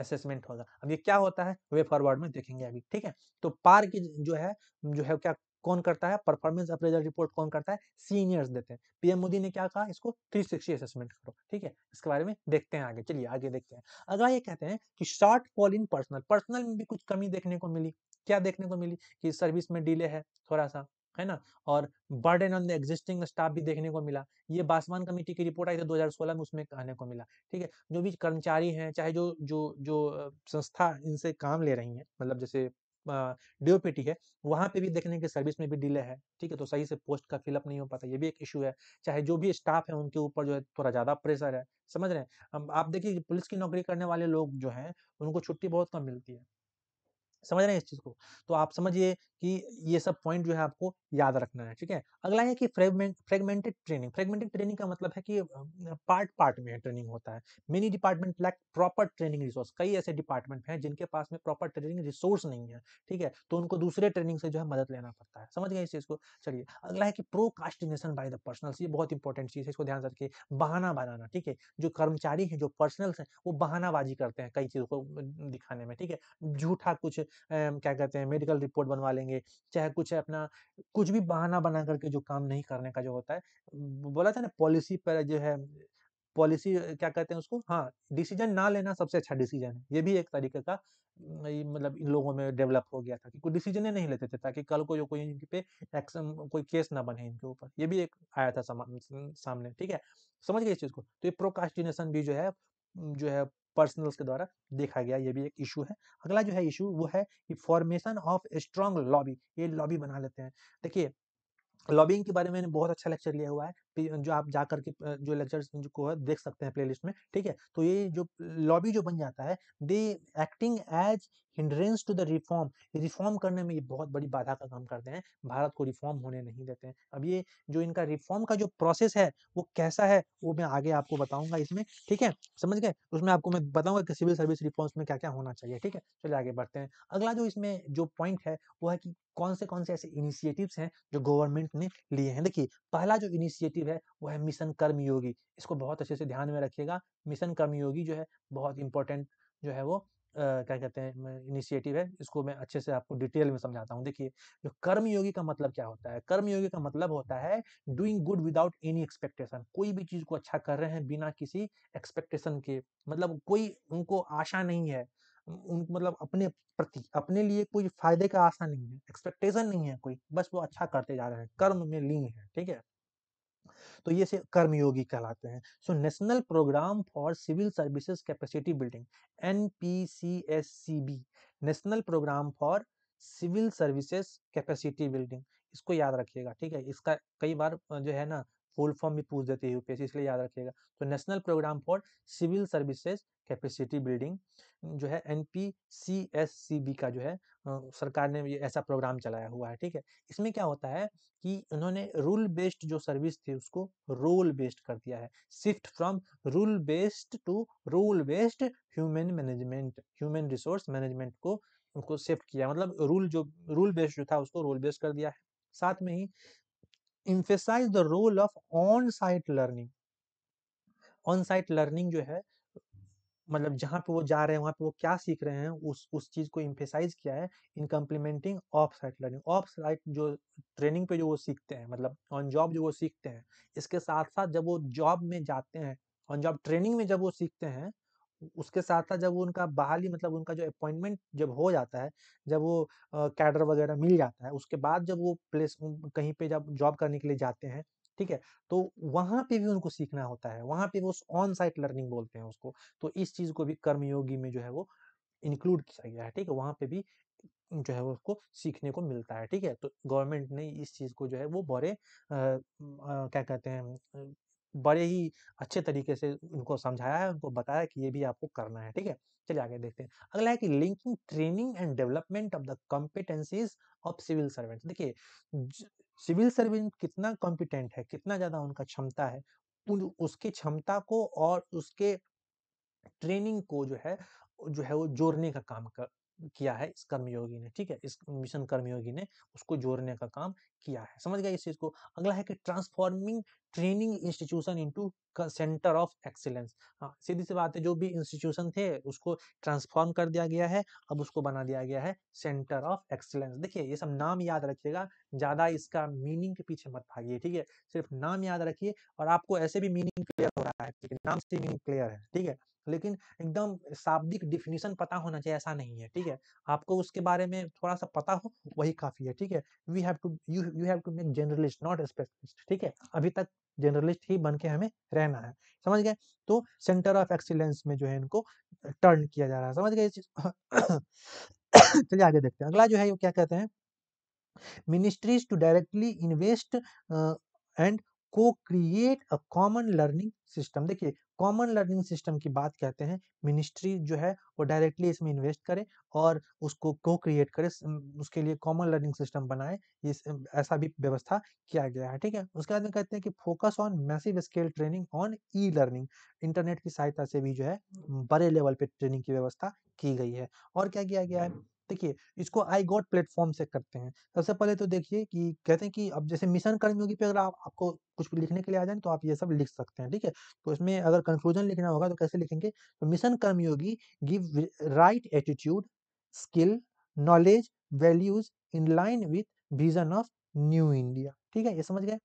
असेसमेंट होगा अब ये क्या होता है वे फॉरवर्ड में देखेंगे अभी ठीक है तो पार की जो है जो है क्या कौन करता है परफॉर्मेंस अप्रेजल रिपोर्ट कौन करता है सीनियर्स देते हैं पीएम मोदी ने क्या कहा इसको 360 असेसमेंट करो ठीक है इसके बारे में देखते हैं आगे चलिए आगे देखते हैं अगला ये कहते हैं कि shortfall in personnel personnel में भी कुछ कमी देखने को मिली क्या देखने को मिली कि सर्विस में डिले है थोड़ा सा है ना और burden on the existing staff भी देखने को मिला ये बासवान कमेटी की रिपोर्ट आई थी 2016 में उसमें कहने को मिला ठीक है जो भी कर्मचारी हैं चाहे जो जो जो संस्था इनसे काम ले रही है मतलब जैसे टी है वहाँ पे भी देखने की सर्विस में भी डिले है ठीक है तो सही से पोस्ट का फिलअप नहीं हो पाता ये भी एक इशू है चाहे जो भी स्टाफ है उनके ऊपर जो है थोड़ा ज़्यादा प्रेशर है समझ रहे हैं आप देखिए पुलिस की नौकरी करने वाले लोग जो हैं उनको छुट्टी बहुत कम मिलती है समझ रहे हैं इस चीज़ को तो आप समझिए कि ये सब पॉइंट जो है आपको याद रखना है ठीक है अगला है कि fragment fragmented training fragmented training का मतलब है कि पार्ट पार्ट में ट्रेनिंग होता है many department lack proper training resource कई ऐसे डिपार्टमेंट हैं जिनके पास में प्रॉपर ट्रेनिंग रिसोर्स नहीं है ठीक है तो उनको दूसरे ट्रेनिंग से जो है मदद लेना पड़ता है समझ गए इस चीज़ को चलिए अगला है कि प्रोकास्टिनेशन बाय द पर्सनल ये बहुत इंपॉर्टेंट चीज़ है इसको ध्यान रखिए बहाना बनाना ठीक है जो कर्मचारी है जो पर्सनल्स है वो बहानाबाजी करते हैं कई चीज़ों को दिखाने में ठीक है झूठा कुछ क्या कहते हैं मेडिकल रिपोर्ट बनवा लेंगे चाहे कुछ है अपना कुछ भी बहाना बना करके जो काम नहीं करने का जो होता है बोला था ना पॉलिसी पर जो है पॉलिसी क्या कहते हैं उसको हाँ डिसीजन ना लेना सबसे अच्छा डिसीजन है ये भी एक तरीके का मतलब इन लोगों में डेवलप हो गया था कि कोई डिसीजन नहीं लेते थे ताकि कल को जो कोई इनके पे एक्शन कोई केस ना बने इनके ऊपर ये भी एक आया था सामने ठीक है समझ गए इस चीज को तो ये प्रोकास्टिनेशन भी जो है जो है पर्सनल्स के द्वारा देखा गया ये भी एक इशू है अगला जो है इशू वो है कि फॉर्मेशन ऑफ स्ट्रांग लॉबी ये लॉबी बना लेते हैं देखिए लॉबिंग के बारे में बहुत अच्छा लेक्चर लिया हुआ है जो आप जा करके जो लेक्चर को है देख सकते हैं प्लेलिस्ट में ठीक है तो ये जो लॉबी जो बन जाता है they acting as hindrance to the reform reform करने में ये बहुत बड़ी बाधा का काम करते हैं भारत को रिफॉर्म होने नहीं देते हैं अब ये जो इनका रिफॉर्म का जो प्रोसेस है वो कैसा है वो मैं आगे आपको बताऊंगा इसमें ठीक है समझ गए उसमें आपको मैं बताऊंगा कि सिविल सर्विस रिफॉर्म्स में क्या क्या होना चाहिए ठीक है चलिए आगे बढ़ते हैं अगला जो इसमें जो पॉइंट है वो है कि कौन से कौन से ऐसे इनिशिएटिव्स हैं जो गवर्नमेंट ने लिए हैं देखिए पहला जो इनिशिएटिव है वो है मिशन कर्मयोगी इसको बहुत अच्छे से ध्यान में रखिएगा मिशन कर्मयोगी जो है बहुत इंपॉर्टेंट जो है वो Uh, क्या कहते हैं इनिशिएटिव है इसको मैं अच्छे से आपको डिटेल में समझाता हूँ देखिए जो कर्मयोगी का मतलब क्या होता है कर्मयोगी का मतलब होता है doing good without any expectation कोई भी चीज को अच्छा कर रहे हैं बिना किसी एक्सपेक्टेशन के मतलब कोई उनको आशा नहीं है उन मतलब अपने प्रति अपने लिए कोई फायदे का आशा नहीं है एक्सपेक्टेशन नहीं है कोई बस वो अच्छा करते जा रहे हैं कर्म में लीन है ठीक है तो ये कर्मयोगी कहलाते हैं so national programme for civil services capacity building N P C S C B national programme for civil services capacity building इसको याद रखिएगा ठीक है इसका कई बार जो है ना फुल फॉर्म भी पूछ देते हैं यूपीएससी इसलिए याद रखिएगा तो national programme for civil services capacity building जो है एन पी का जो है सरकार ने ये ऐसा प्रोग्राम चलाया हुआ है ठीक है इसमें क्या होता है कि उन्होंने रूल बेस्ड जो सर्विस थी उसको रोल बेस्ड कर दिया है shift from rule based to role based human management human resource management को उनको शिफ्ट किया मतलब रूल जो रूल बेस्ड जो था उसको रोल बेस्ड कर दिया है साथ में ही emphasise the role of on site learning on site learning जो है मतलब जहाँ पे वो जा रहे हैं वहाँ पे वो क्या सीख रहे हैं उस उस चीज़ को इम्फेसाइज किया है in complementing off site learning off site जो ट्रेनिंग पे जो वो सीखते हैं मतलब ऑन जॉब जो वो सीखते हैं इसके साथ साथ जब वो जॉब में जाते हैं ऑन जॉब ट्रेनिंग में जब वो सीखते हैं उसके साथ साथ जब उनका बहाली मतलब उनका जो अपॉइंटमेंट जब हो जाता है जब वो कैडर वगैरह मिल जाता है उसके बाद जब वो प्लेस कहीं पे जब जॉब करने के लिए जाते हैं ठीक है तो वहां पे भी उनको सीखना होता है वहां पे वो ऑन साइट लर्निंग बोलते हैं उसको तो इस चीज को भी कर्मयोगी में जो है वो इंक्लूड किया गया है ठीक है वहां पे भी जो है वो उसको सीखने को मिलता है ठीक है तो गवर्नमेंट ने इस चीज को जो है वो बड़े क्या कहते हैं बड़े ही अच्छे तरीके से उनको समझाया है उनको बताया कि ये भी आपको करना है ठीक है चलिए आगे देखते हैं अगला है कि linking training and development of the competencies of civil servant देखिए सिविल सर्वेंट कितना कॉम्पिटेंट है कितना ज़्यादा उनका क्षमता है उन उसके क्षमता को और उसके ट्रेनिंग को जो है जो है वो जोड़ने का काम कर किया है इस कर्मयोगी ने ठीक है इस मिशन कर्मयोगी ने उसको जोड़ने का काम किया है समझ गया इस चीज को अगला है कि transforming training institution into centre of excellence हाँ सीधी सी बात है जो भी इंस्टीट्यूशन थे उसको ट्रांसफॉर्म कर दिया गया है अब उसको बना दिया गया है सेंटर ऑफ एक्सीलेंस देखिए ये सब नाम याद रखिएगा ज़्यादा इसका मीनिंग के पीछे मत भागिए ठीक है सिर्फ नाम याद रखिए और आपको ऐसे भी मीनिंग क्लियर हो रहा है नाम से मीनिंग क्लियर है ठीक है लेकिन एकदम शाब्दिक डिफिनीशन पता होना चाहिए ऐसा नहीं है ठीक है आपको उसके बारे में थोड़ा सा पता हो वही काफी है ठीक है we have to you you have to make generalist not specialist ठीक है अभी तक जनरलिस्ट ही बन के हमें रहना है समझ गए तो सेंटर ऑफ एक्सीलेंस में जो है इनको टर्न किया जा रहा है समझ गए *coughs* चलिए आगे देखते हैं अगला जो है वो क्या कहते हैं ministries to directly invest and को create a common learning system देखिए कॉमन लर्निंग सिस्टम की बात कहते हैं मिनिस्ट्री जो है वो डायरेक्टली इसमें इन्वेस्ट करे और उसको को क्रिएट करे उसके लिए कॉमन लर्निंग सिस्टम बनाए ऐसा भी व्यवस्था किया गया है ठीक है उसके बाद में कहते हैं कि focus on massive scale training on e learning internet की सहायता से भी जो है बड़े लेवल पे ट्रेनिंग की व्यवस्था की गई है और क्या किया गया है देखिए इसको आई गॉट प्लेटफॉर्म से करते हैं सबसे पहले तो देखिए कि कहते हैं कि अब जैसे मिशन कर्मयोगी पे अगर आप आपको कुछ लिखने के लिए आ जाए तो आप ये सब लिख सकते हैं ठीक है तो इसमें अगर कंक्लूजन लिखना होगा तो कैसे लिखेंगे तो mission Karmayogi give right attitude skill knowledge values in line with vision of new India ठीक है ये समझ गए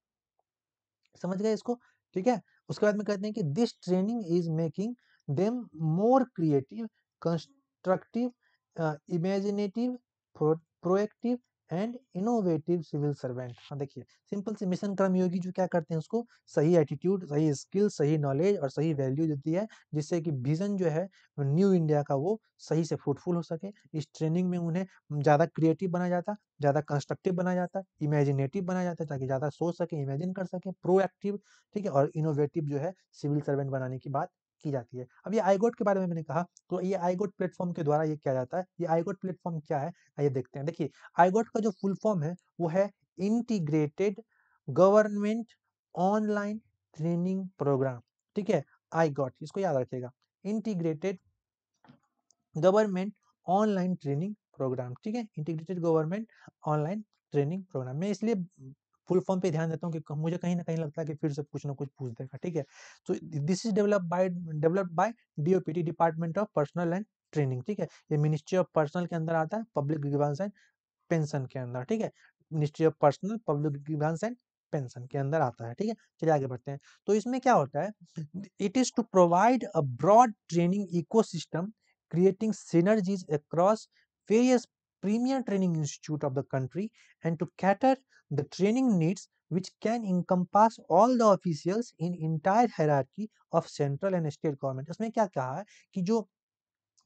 समझ गए इसको ठीक है उसके बाद में कहते हैं कि this training is making them more creative constructive imaginative proactive and innovative civil servant हाँ देखिए सिंपल से मिशन कर्म योगी जो क्या करते हैं उसको सही एटीट्यूड सही स्किल सही नॉलेज और सही वैल्यू देती है जिससे कि विजन जो है न्यू इंडिया का वो सही से फ्रूटफुल हो सके इस ट्रेनिंग में उन्हें ज़्यादा क्रिएटिव बनाया जाता ज़्यादा कंस्ट्रक्टिव बनाया जाता इमेजिनेटिव बनाया जाता ताकि ज़्यादा सोच सके इमेजिन कर सके प्रोएक्टिव ठीक है और इनोवेटिव जो है सिविल सर्वेंट बनाने की बात की जाती है अब ये आईगोट के बारे में मैंने कहा तो ये आईगोट प्लेटफॉर्म के द्वारा ये किया जाता है ये आईगोट प्लेटफॉर्म क्या है ये देखते हैं देखिए आईगोट का जो फुल फॉर्म है वो है integrated government online training program ठीक है आई गॉट इसको याद रखेगा integrated government online training program ठीक है integrated government online training program मैं इसलिए फुल फॉर्म पे ध्यान देता हूँ मुझे कहीं ना कहीं लगता है कि फिर से कुछ ना कुछ पूछ देगा ठीक है तो this is develop by develop by DOPT department of personnel and training ठीक है ये मिनिस्ट्री ऑफ पर्सनल के अंदर आता है पब्लिक ग्रीवांस एंड पेंशन के अंदर ठीक है ministry of personnel public grievance and pension के अंदर आता है ठीक है चलिए आगे बढ़ते हैं तो इसमें क्या होता है it is to provide a broad training ecosystem creating synergies across various premier training institute of the country and to cater the training needs which can encompass all the officials in entire hierarchy of central and state government उसने क्या कहा कि जो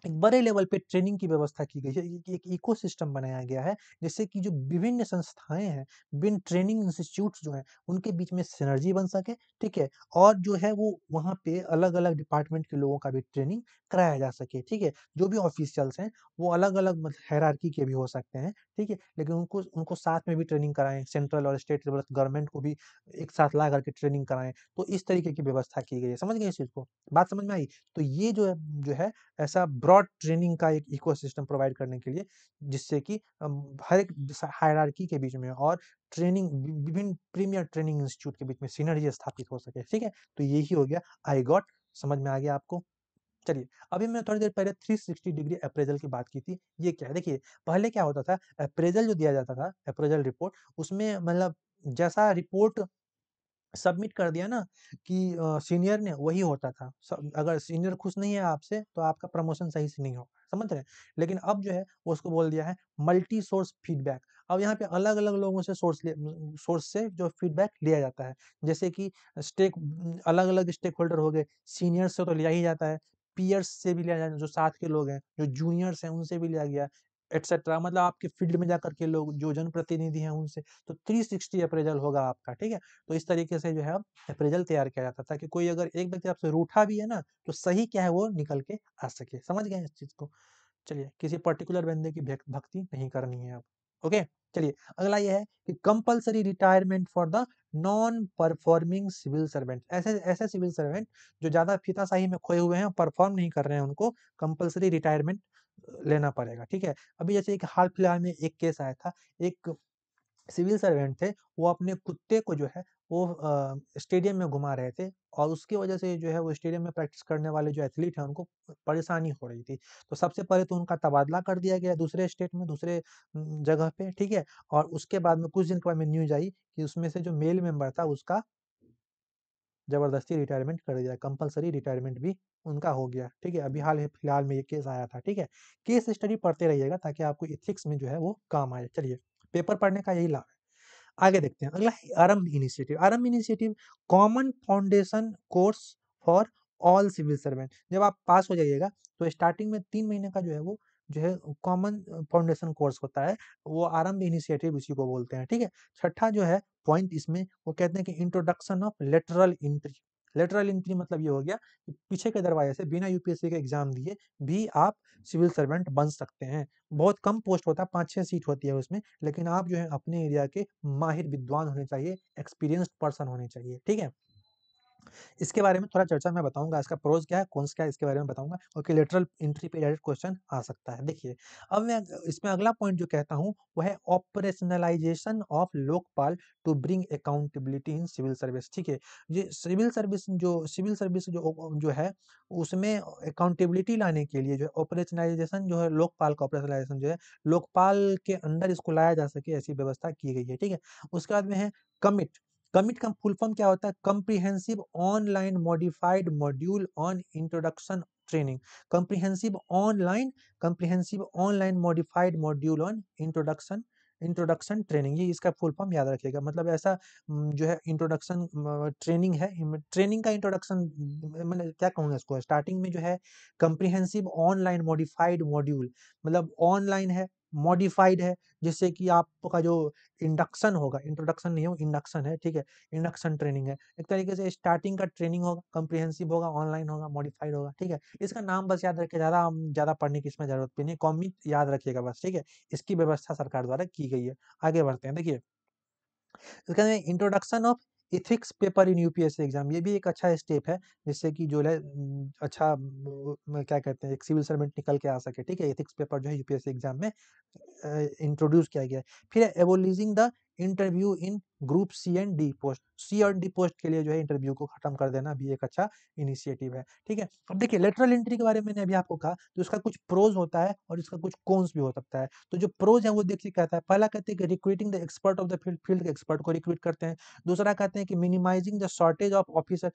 एक बड़े level पे training की व्यवस्था की गई है एक इकोसिस्टम बनाया गया है जिससे कि जो विभिन्न संस्थाएं हैं विभिन्न ट्रेनिंग इंस्टीट्यूट जो हैं उनके बीच में सिनर्जी बन सके ठीक है और जो है वो वहाँ पे अलग अलग डिपार्टमेंट के लोगों का भी ट्रेनिंग कराया जा सके ठीक है जो भी ऑफिशियल्स हैं वो अलग अलग मतलब हैरारकी के भी हो सकते हैं ठीक है लेकिन उनको उनको साथ में भी ट्रेनिंग कराएं सेंट्रल और स्टेट लेवल गवर्नमेंट को भी एक साथ ला करके ट्रेनिंग कराएं तो इस तरीके की व्यवस्था की गई है समझ गए इस चीज़ को बात समझ में आई तो ये जो है जो है ऐसा ब्रॉड ट्रेनिंग का एक इको प्रोवाइड करने के लिए जिससे कि हर एक हायरार्की के बीच में और ट्रेनिंग विभिन्न प्रीमियर ट्रेनिंग इंस्टीट्यूट के बीच में सीनरी स्थापित हो सके ठीक है तो यही हो गया आई गॉट समझ में आ गया आपको चलिए अभी मैं थोड़ी देर पहले 360 डिग्री अप्रेजल की बात की थी ये क्या है देखिए पहले क्या होता था अप्रेजल जो दिया जाता था अप्रेजल रिपोर्ट उसमें मतलब जैसा रिपोर्ट सबमिट कर दिया ना कि सीनियर ने वही होता था अगर सीनियर खुश नहीं है आपसे तो आपका प्रमोशन सही से नहीं होगा समझ रहे लेकिन अब जो है वो उसको बोल दिया है मल्टी सोर्स फीडबैक अब यहाँ पे अलग अलग लोगों से सोर्स सोर्स से जो फीडबैक लिया जाता है जैसे कि स्टेक अलग अलग स्टेक होल्डर हो गए सीनियर से तो लिया ही जाता है पीयर्स से भी लिया जाता है जो साथ के लोग हैं जो जूनियर्स हैं उनसे भी लिया गया एटसेट्रा मतलब आपके फील्ड में जाकर के लोग जो जनप्रतिनिधि हैं उनसे तो 360 अप्रेजल होगा आपका ठीक है तो इस तरीके से जो है अप्रेजल तैयार किया जाता था कि कोई अगर एक व्यक्ति आपसे रूठा भी है ना तो सही क्या है वो निकल के आ सके समझ गए इस चीज को चलिए किसी पर्टिकुलर बंदे की भक्ति नहीं करनी है अब ओके चलिए अगला यह है कि compulsory retirement for the non performing civil servant ऐसे ऐसे सिविल सर्वेंट जो ज्यादा फिताशाही में खोए हुए हैं परफॉर्म नहीं कर रहे हैं उनको कंपलसरी रिटायरमेंट लेना पड़ेगा ठीक है अभी जैसे एक हाल फिलहाल में एक केस आया था एक सिविल सर्वेंट थे वो अपने कुत्ते को जो है वो स्टेडियम में घुमा रहे थे और उसकी वजह से जो है वो स्टेडियम में प्रैक्टिस करने वाले जो एथलीट हैं उनको परेशानी हो रही थी तो सबसे पहले तो उनका तबादला कर दिया गया दूसरे स्टेट में दूसरे जगह पे ठीक है और उसके बाद में कुछ दिन के बाद में न्यूज आई कि उसमें से जो मेल मेंबर था उसका ज़बरदस्ती रिटायरमेंट कर दिया कंपलसरी रिटायरमेंट भी उनका हो गया ठीक है अभी हाल फिलहाल में ये केस आया था ठीक है केस स्टडी पढ़ते रहिएगा ताकि आपको इथिक्स में जो है वो काम आए चलिए पेपर पढ़ने का यही लाभ है आगे देखते हैं अगला है Aarambh initiative Aarambh initiative common foundation course for all civil servant जब आप पास हो जाइएगा तो स्टार्टिंग में तीन महीने का जो है वो जो है कॉमन फाउंडेशन कोर्स होता है वो आरंभ इनिशिएटिव इसी को बोलते हैं ठीक है छठा जो है पॉइंट इसमें वो कहते हैं कि introduction of lateral entry lateral entry मतलब ये हो गया कि पीछे के दरवाजे से बिना यूपीएससी के एग्जाम दिए भी आप सिविल सर्वेंट बन सकते हैं बहुत कम पोस्ट होता है पाँच छः सीट होती है उसमें लेकिन आप जो है अपने एरिया के माहिर विद्वान होने चाहिए एक्सपीरियंस्ड पर्सन होने चाहिए ठीक है इसके बारे में थोड़ा चर्चा मैं बताऊंगा इसका प्रोज क्या है कौनस क्या है इसके बारे में बताऊंगा और कि लेटरल इंट्री पे डायरेक्ट क्वेश्चन आ सकता है देखिए अब मैं इसमें अगला पॉइंट जो कहता हूँ वह है operationalization of Lokpal to bring accountability in civil service ठीक है ये सिविल सर्विस जो सिविल सर्विस जो जो है उसमें अकाउंटेबिलिटी लाने के लिए जो है ऑपरेशनलाइजेशन जो है लोकपाल का ऑपरेशनलाइजेशन जो है लोकपाल के अंदर इसको लाया जा सके ऐसी व्यवस्था की गई है ठीक है उसके बाद में है कमिट कमिट का फुल फॉर्म क्या होता है comprehensive online modified module on introduction training comprehensive online comprehensive online modified module on introduction introduction training ये इसका फुल फॉर्म याद रखिएगा मतलब ऐसा जो है इंट्रोडक्शन ट्रेनिंग है ट्रेनिंग का इंट्रोडक्शन मैंने मतलब क्या कहूँगा इसको स्टार्टिंग में जो है कम्प्रीहेंसिव ऑनलाइन मॉडिफाइड मॉड्यूल मतलब ऑनलाइन है मॉडिफाइड है जिससे कि आपका जो इंडक्शन होगा इंट्रोडक्शन नहीं हो इंडक्शन है ठीक है इंडक्शन ट्रेनिंग है एक तरीके से स्टार्टिंग का ट्रेनिंग होगा कंप्रिहेंसिव होगा ऑनलाइन होगा मॉडिफाइड होगा ठीक है इसका नाम बस याद रखिए ज़्यादा हम ज़्यादा पढ़ने की इसमें जरूरत भी नहीं कॉमिक याद रखिएगा बस ठीक है इसकी व्यवस्था सरकार द्वारा की गई है आगे बढ़ते हैं देखिए इसके अंदर introduction of ethics paper in UPSC exam ये भी एक अच्छा स्टेप है जिससे कि जो है अच्छा क्या कहते हैं एक सिविल सर्वेंट निकल के आ सके ठीक है इथिक्स पेपर जो है यूपीएससी एग्जाम में इंट्रोड्यूस किया गया है फिर abolishing the interview in group C and D post C and D post के लिए जो है इंटरव्यू को खत्म कर देना भी एक अच्छा इनिशिएटिव है ठीक है अब देखिए लेटरल एंट्री के बारे में मैंने अभी आपको कहा तो इसका कुछ प्रोज होता है और इसका कुछ कोन्स भी हो सकता है तो जो प्रोज है वो देखिए कहता है पहला कहते हैं कि recruiting the expert of the field field के एक्सपर्ट को रिक्रूट करते हैं दूसरा कहते हैं कि minimizing the shortage of officer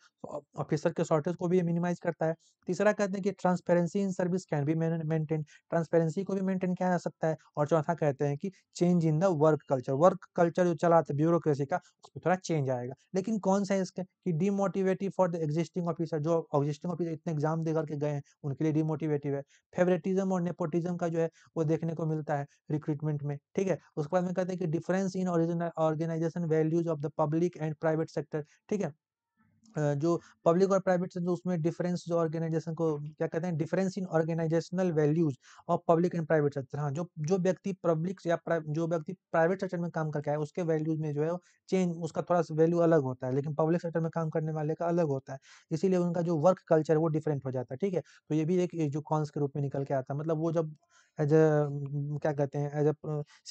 officer के शॉर्टेज को भी मिनिमाइज करता है तीसरा कहते हैं कि ट्रांसपेरेंसी इन सर्विस कैन भी मेंटेन ट्रांसपेरेंसी को भी मेंटेन किया जा सकता है और चौथा कहते हैं कि change in the work culture work culture culture जो चला था ब्यूरोक्रेसी का उसमें थोड़ा चेंज आएगा लेकिन कौन सा है इसके कि demotivative for the existing officer जो एग्जिस्टिंग ऑफिसर इतने एग्जाम दे करके गए हैं उनके लिए डीमोटिवेटिव है फेवरेटिज्म और नेपोटिज्म का जो है वो देखने को मिलता है रिक्रूटमेंट में ठीक है उसके बाद में कहते हैं कि difference in organization values of the public and private sector ठीक है जो पब्लिक और प्राइवेट सेक्टर उसमें डिफरेंस जो ऑर्गेनाइजेशन को क्या कहते हैं difference in organizational values of public and private sector हाँ जो जो व्यक्ति पब्लिक या जो व्यक्ति प्राइवेट सेक्टर में काम करके आए उसके वैल्यूज में जो है चेंज उसका थोड़ा सा वैल्यू अलग होता है लेकिन पब्लिक सेक्टर में काम करने वाले का अलग होता है इसीलिए उनका जो वर्क कल्चर है वो डिफरेंट हो जाता है ठीक है तो ये भी एक जो कॉन्स के रूप में निकल के आता है मतलब वो जब एज अ क्या कहते हैं एज अ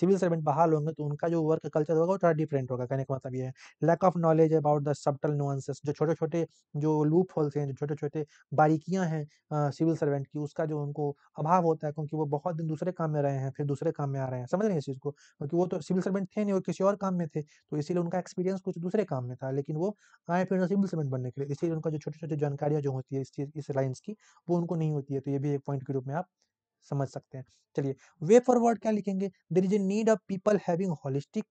सिविल सर्वेंट बहाल होंगे तो उनका जो वर्क कल्चर होगा वो थोड़ा डिफरेंट होगा कहने का मतलब ये है lack of knowledge about the subtle nuances जो छोटे छोटे छोटे जो लूप होल्स हैं जो छोटे छोटे बारीकियां हैं सिविल सर्वेंट की उसका जो उनको अभाव होता है क्योंकि वो बहुत दिन दूसरे काम में रहे हैं फिर दूसरे काम में आ रहे हैं समझ रहे हैं इस चीज़ को क्योंकि वो तो सिविल सर्वेंट थे नहीं वो किसी और काम में थे तो इसीलिए उनका एक्सपीरियंस कुछ दूसरे काम में था लेकिन वो आए फिर सिविल सर्वेंट बनने के लिए इसीलिए उनका जो छोटे छोटे जानकारियाँ जो होती है इस चीज़ इस लाइन्स की वो उनको नहीं होती है तो ये भी एक पॉइंट के रूप में आप समझ सकते हैं चलिए वे फॉरवर्ड क्या लिखेंगे there is a need of people having holistic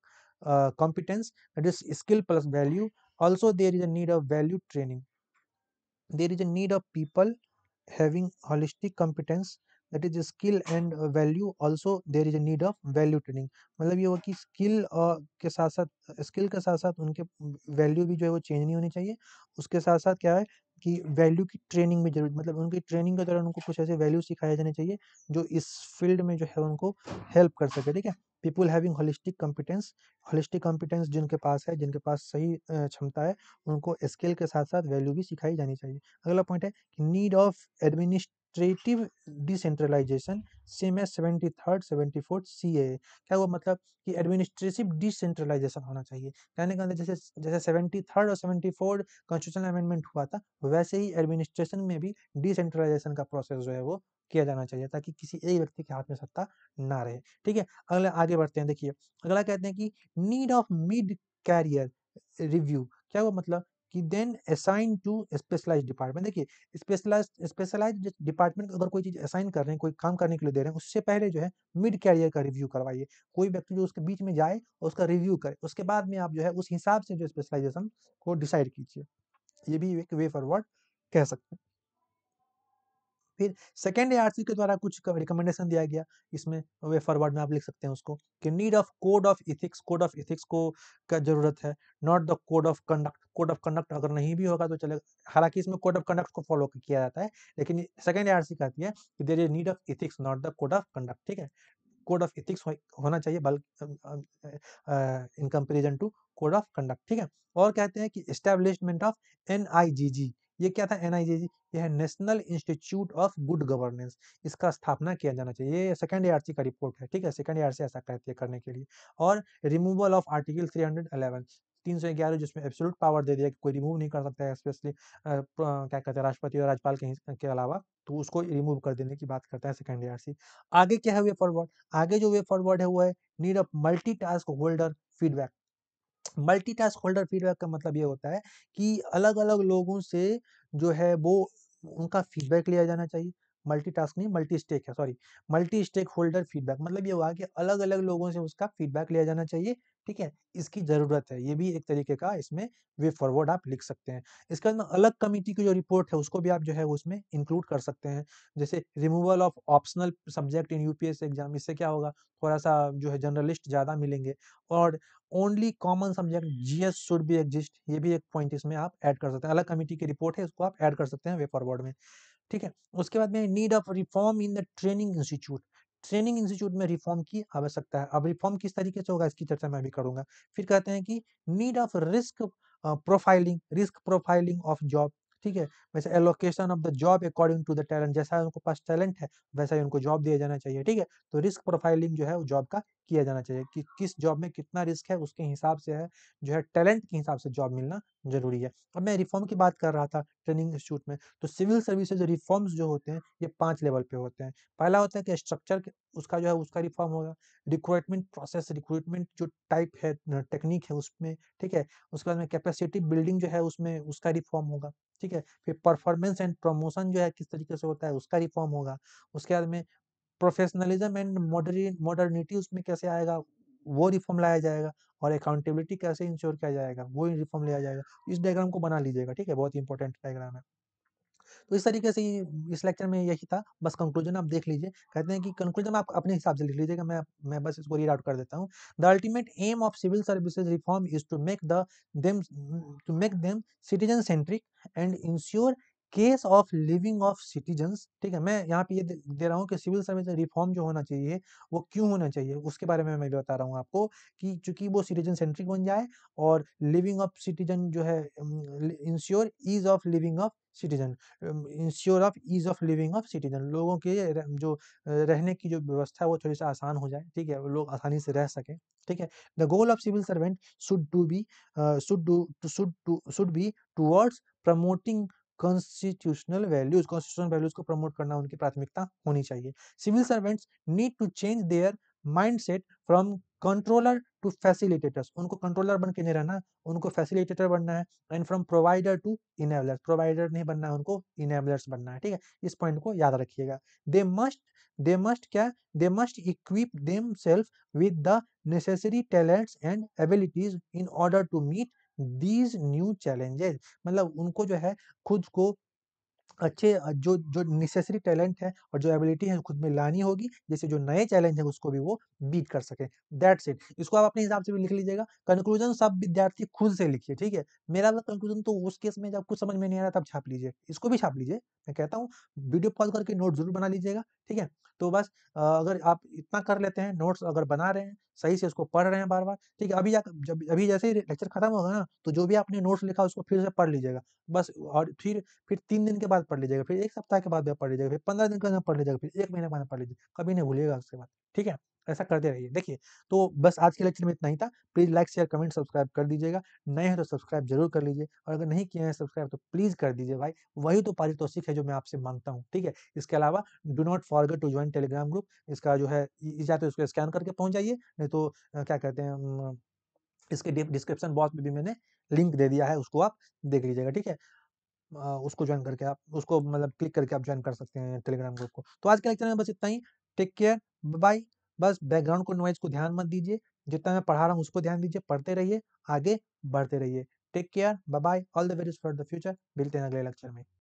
competence that is skill plus value also there is a need of value training there is a need of people having holistic competence that is a skill and a value also there is a need of value training matlab मतलब ये हुआ कि uh, ke sath sath skill ke sath sath unke value bhi jo hai wo change nahi होनी chahiye uske sath sath kya hai ki value ki training bhi जरूर matlab unki training ke dauran unko kuch aise value sikhaye jane chahiye jo is field mein jo hai unko help kar sake theek hai people having holistic competence holistic competence जिनके पास है जिनके पास सही क्षमता है उनको skill के साथ साथ वैल्यू भी सिखाई जानी चाहिए अगला पॉइंट है नीड ऑफ एडमिनिस्ट एडमिनिस्ट्रेटिव डिसेंट्रलाइजेशन सेम है seventy third seventy fourth C A क्या हुआ मतलब कि एडमिनिस्ट्रेटिव डिसेंट्रलाइजेशन होना चाहिए कहने का मतलब जैसे जैसे सेवेंटी थर्ड और सेवेंटी फोर्थ कॉन्स्टिट्यूशन अमेंडमेंट हुआ था वैसे ही एडमिनिस्ट्रेशन में भी डिसेंट्रलाइजेशन का प्रोसेस जो है वो किया जाना चाहिए ताकि किसी एक व्यक्ति के हाथ में सत्ता ना रहे ठीक है अगले आगे बढ़ते हैं देखिए अगला कहते हैं कि need of mid career review क्या हुआ मतलब कि then assign to specialized department देखिए स्पेशलाइज्ड स्पेशलाइज्ड डिपार्टमेंट अगर कोई चीज़ असाइन कर रहे हैं कोई काम करने के लिए दे रहे हैं उससे पहले जो है मिड कैरियर का रिव्यू करवाइए कोई व्यक्ति जो उसके बीच में जाए और उसका रिव्यू करे उसके बाद में आप जो है उस हिसाब से जो स्पेशलाइजेशन को डिसाइड कीजिए ये भी एक वे फॉरवर्ड कह सकते हैं फिर सेकेंड ए के द्वारा कुछ रिकमेंडेशन दिया गया इसमें वे फॉरवर्ड में आप लिख सकते हैं उसको कि need of code of ethics code of ethics को का जरूरत है not the code of conduct code of conduct अगर नहीं भी होगा तो चलेगा हालांकि इसमें कोड ऑफ कंडक्ट को फॉलो किया जाता है लेकिन सेकेंड ए कहती है कि there is need of ethics not the code of conduct ठीक है कोड ऑफ इथिक्स होना चाहिए बल्कि in comparison to code of conduct ठीक है और कहते हैं कि establishment of N I G G ये क्या था एन ये है national institute of good governance इसका स्थापना किया जाना चाहिए ये सेकंड आर का रिपोर्ट है ठीक है सेकेंड आर ऐसा कहती है करने के लिए और रिमूवल ऑफ आर्टिकल थ्री तीन सौ ग्यारह जिसमें एब्सोलूट पावर दे दिया कि कोई रिमूव नहीं कर सकता है स्पेशली क्या कहते हैं राष्ट्रपति और राज्यपाल के के अलावा तो उसको रिमूव कर देने की बात करता है सेकंड ईयर आर आगे क्या है वे फॉरवर्ड आगे जो वे फॉरवर्ड है वो है need of multi task holder feedback multitask holder feedback का मतलब ये होता है कि अलग अलग लोगों से जो है वो उनका फीडबैक लिया जाना चाहिए मल्टीटास्क नहीं मल्टी स्टेक है sorry multi stakeholder feedback मतलब ये हुआ कि अलग अलग लोगों से उसका फीडबैक लिया जाना चाहिए ठीक है इसकी ज़रूरत है ये भी एक तरीके का इसमें वे फॉरवर्ड आप लिख सकते हैं इसके बाद में अलग कमिटी की जो रिपोर्ट है उसको भी आप जो है उसमें इंक्लूड कर सकते हैं जैसे removal of optional subject in UPSC exam इससे क्या होगा थोड़ा सा जो है जर्नलिस्ट ज़्यादा मिलेंगे और only common subject G S should be exist ये भी एक पॉइंट इसमें आप एड कर सकते हैं अलग कमेटी की रिपोर्ट है उसको आप एड कर सकते हैं वे फॉरवर्ड में ठीक है उसके बाद में need of reform in the training institute training institute में रिफॉर्म की आवश्यकता है अब रिफॉर्म किस तरीके से होगा इसकी चर्चा मैं भी करूंगा फिर कहते हैं कि need of risk profiling risk profiling of job ठीक है वैसे allocation of the job according to the talent जैसा उनको पास टैलेंट है वैसा ही उनको जॉब दिया जाना चाहिए ठीक है तो रिस्क प्रोफाइलिंग जो है वो जॉब का किया जाना चाहिए कि किस जॉब में कितना रिस्क है उसके हिसाब से है जो है टैलेंट के हिसाब से जॉब मिलना जरूरी है अब मैं रिफॉर्म की बात कर रहा था ट्रेनिंग इंस्टीट्यूट में तो सिविल सर्विसेज रिफॉर्म्स जो होते हैं ये पांच लेवल पे होते हैं पहला होता है कि स्ट्रक्चर उसका जो है उसका रिफॉर्म होगा रिक्रूटमेंट प्रोसेस रिक्रूटमेंट जो टाइप है टेक्निक है उसमें ठीक है उसके बाद में कैपेसिटी बिल्डिंग जो है उसमें उसका रिफॉर्म होगा ठीक है फिर परफॉर्मेंस एंड प्रमोशन जो है किस तरीके से होता है उसका रिफॉर्म होगा उसके बाद में प्रोफेशनलिज्म एंड मॉडर्निटी उसमें कैसे आएगा वो रिफॉर्म लाया जाएगा और अकाउंटेबिलिटी कैसे इंश्योर किया जाएगा वो रिफॉर्म लिया जाएगा इस डायग्राम को बना लीजिएगा ठीक है बहुत इंपॉर्टेंट डायग्राम है तो इस तरीके से इस लेक्चर में यही था बस कंक्लूजन आप देख लीजिए कहते हैं कि कंक्लूजन आप अपने हिसाब से लिख लीजिएगा मैं मैं बस इसको रीड आउट कर देता हूँ the ultimate aim of civil services reform is to make to make them citizen centric and ensure ease of living of citizens ठीक है मैं यहाँ पे ये दे रहा हूँ कि सिविल सर्विस रिफॉर्म जो होना चाहिए वो क्यों होना चाहिए उसके बारे में मैं भी बता रहा हूँ आपको कि चूंकि वो सिटीजन सेंट्रिक बन जाए और लिविंग ऑफ सिटीजन जो है ensure ease of living of citizen ensure of ease of living of citizen लोगों के जो रहने की जो व्यवस्था है वो थोड़ी सा आसान हो जाए ठीक है लोग आसानी से रह सकें ठीक है the goal of civil servant should do be should do should to should be towards promoting constitutional values constitutional values को प्रमोट करना उनकी प्राथमिकता होनी चाहिए civil servants need to change their mindset from controller to facilitators उनको controller बन के नहीं रहना उनको फैसिलिटेटर बनना है and from provider to enabler provider नहीं बनना है उनको इनेबलर्स बनना है ठीक है इस पॉइंट को याद रखिएगा दे मस्ट दे मस्ट क्या they must equip them self with the necessary talents and abilities in order to meet these new challenges मतलब उनको जो है खुद को अच्छे जो जो नेसेसरी टैलेंट है और जो एबिलिटी है खुद में लानी होगी जैसे जो नए चैलेंज है उसको भी वो बीट कर सके दैट्स इट इसको आप अपने हिसाब से भी लिख लीजिएगा कंक्लूजन सब विद्यार्थी खुद से लिखिए ठीक है मेरा वाला मतलब कंक्लूजन तो उस केस में जब कुछ समझ में नहीं आ रहा तब छाप लीजिए इसको भी छाप लीजिए मैं कहता हूँ वीडियो पॉज करके नोट जरूर बना लीजिएगा ठीक है तो बस अगर आप इतना कर लेते हैं नोट्स अगर बना रहे हैं सही से उसको पढ़ रहे हैं बार बार ठीक है अभी जब अभी जैसे ही लेक्चर खत्म होगा ना तो जो भी आपने नोट्स लिखा उसको फिर से पढ़ लीजिएगा बस और फिर फिर तीन दिन के बाद पढ़ लीजिएगा फिर एक सप्ताह के बाद पढ़ लीजिएगा फिर पंद्रह दिन के बाद पढ़ लीजिएगा फिर एक महीने के बाद पढ़ लीजिएगा कभी नहीं भूलिएगा उसके बाद ठीक है ऐसा करते रहिए देखिए तो बस आज के लेक्चर में इतना ही था please like share comment subscribe कर दीजिएगा नए हैं तो सब्सक्राइब जरूर कर लीजिए और अगर नहीं किए हैं सब्सक्राइब तो प्लीज़ कर दीजिए भाई वही तो पारितोषिक है जो मैं आपसे मांगता हूँ ठीक है इसके अलावा do not forget to join Telegram group इसका जो है या तो उसको स्कैन करके पहुंच जाइए नहीं तो क्या कहते हैं इसके डिस्क्रिप्शन बॉक्स में भी मैंने लिंक दे दिया है उसको आप देख लीजिएगा ठीक है उसको ज्वाइन करके आप उसको मतलब क्लिक करके आप ज्वाइन कर सकते हैं टेलीग्राम ग्रुप को तो आज के लेक्चर में बस इतना ही टेक केयर बाय बस बैकग्राउंड को नॉइज को ध्यान मत दीजिए जितना मैं पढ़ा रहा हूँ उसको ध्यान दीजिए पढ़ते रहिए आगे बढ़ते रहिए take care bye all the worries for the future मिलते हैं अगले लेक्चर में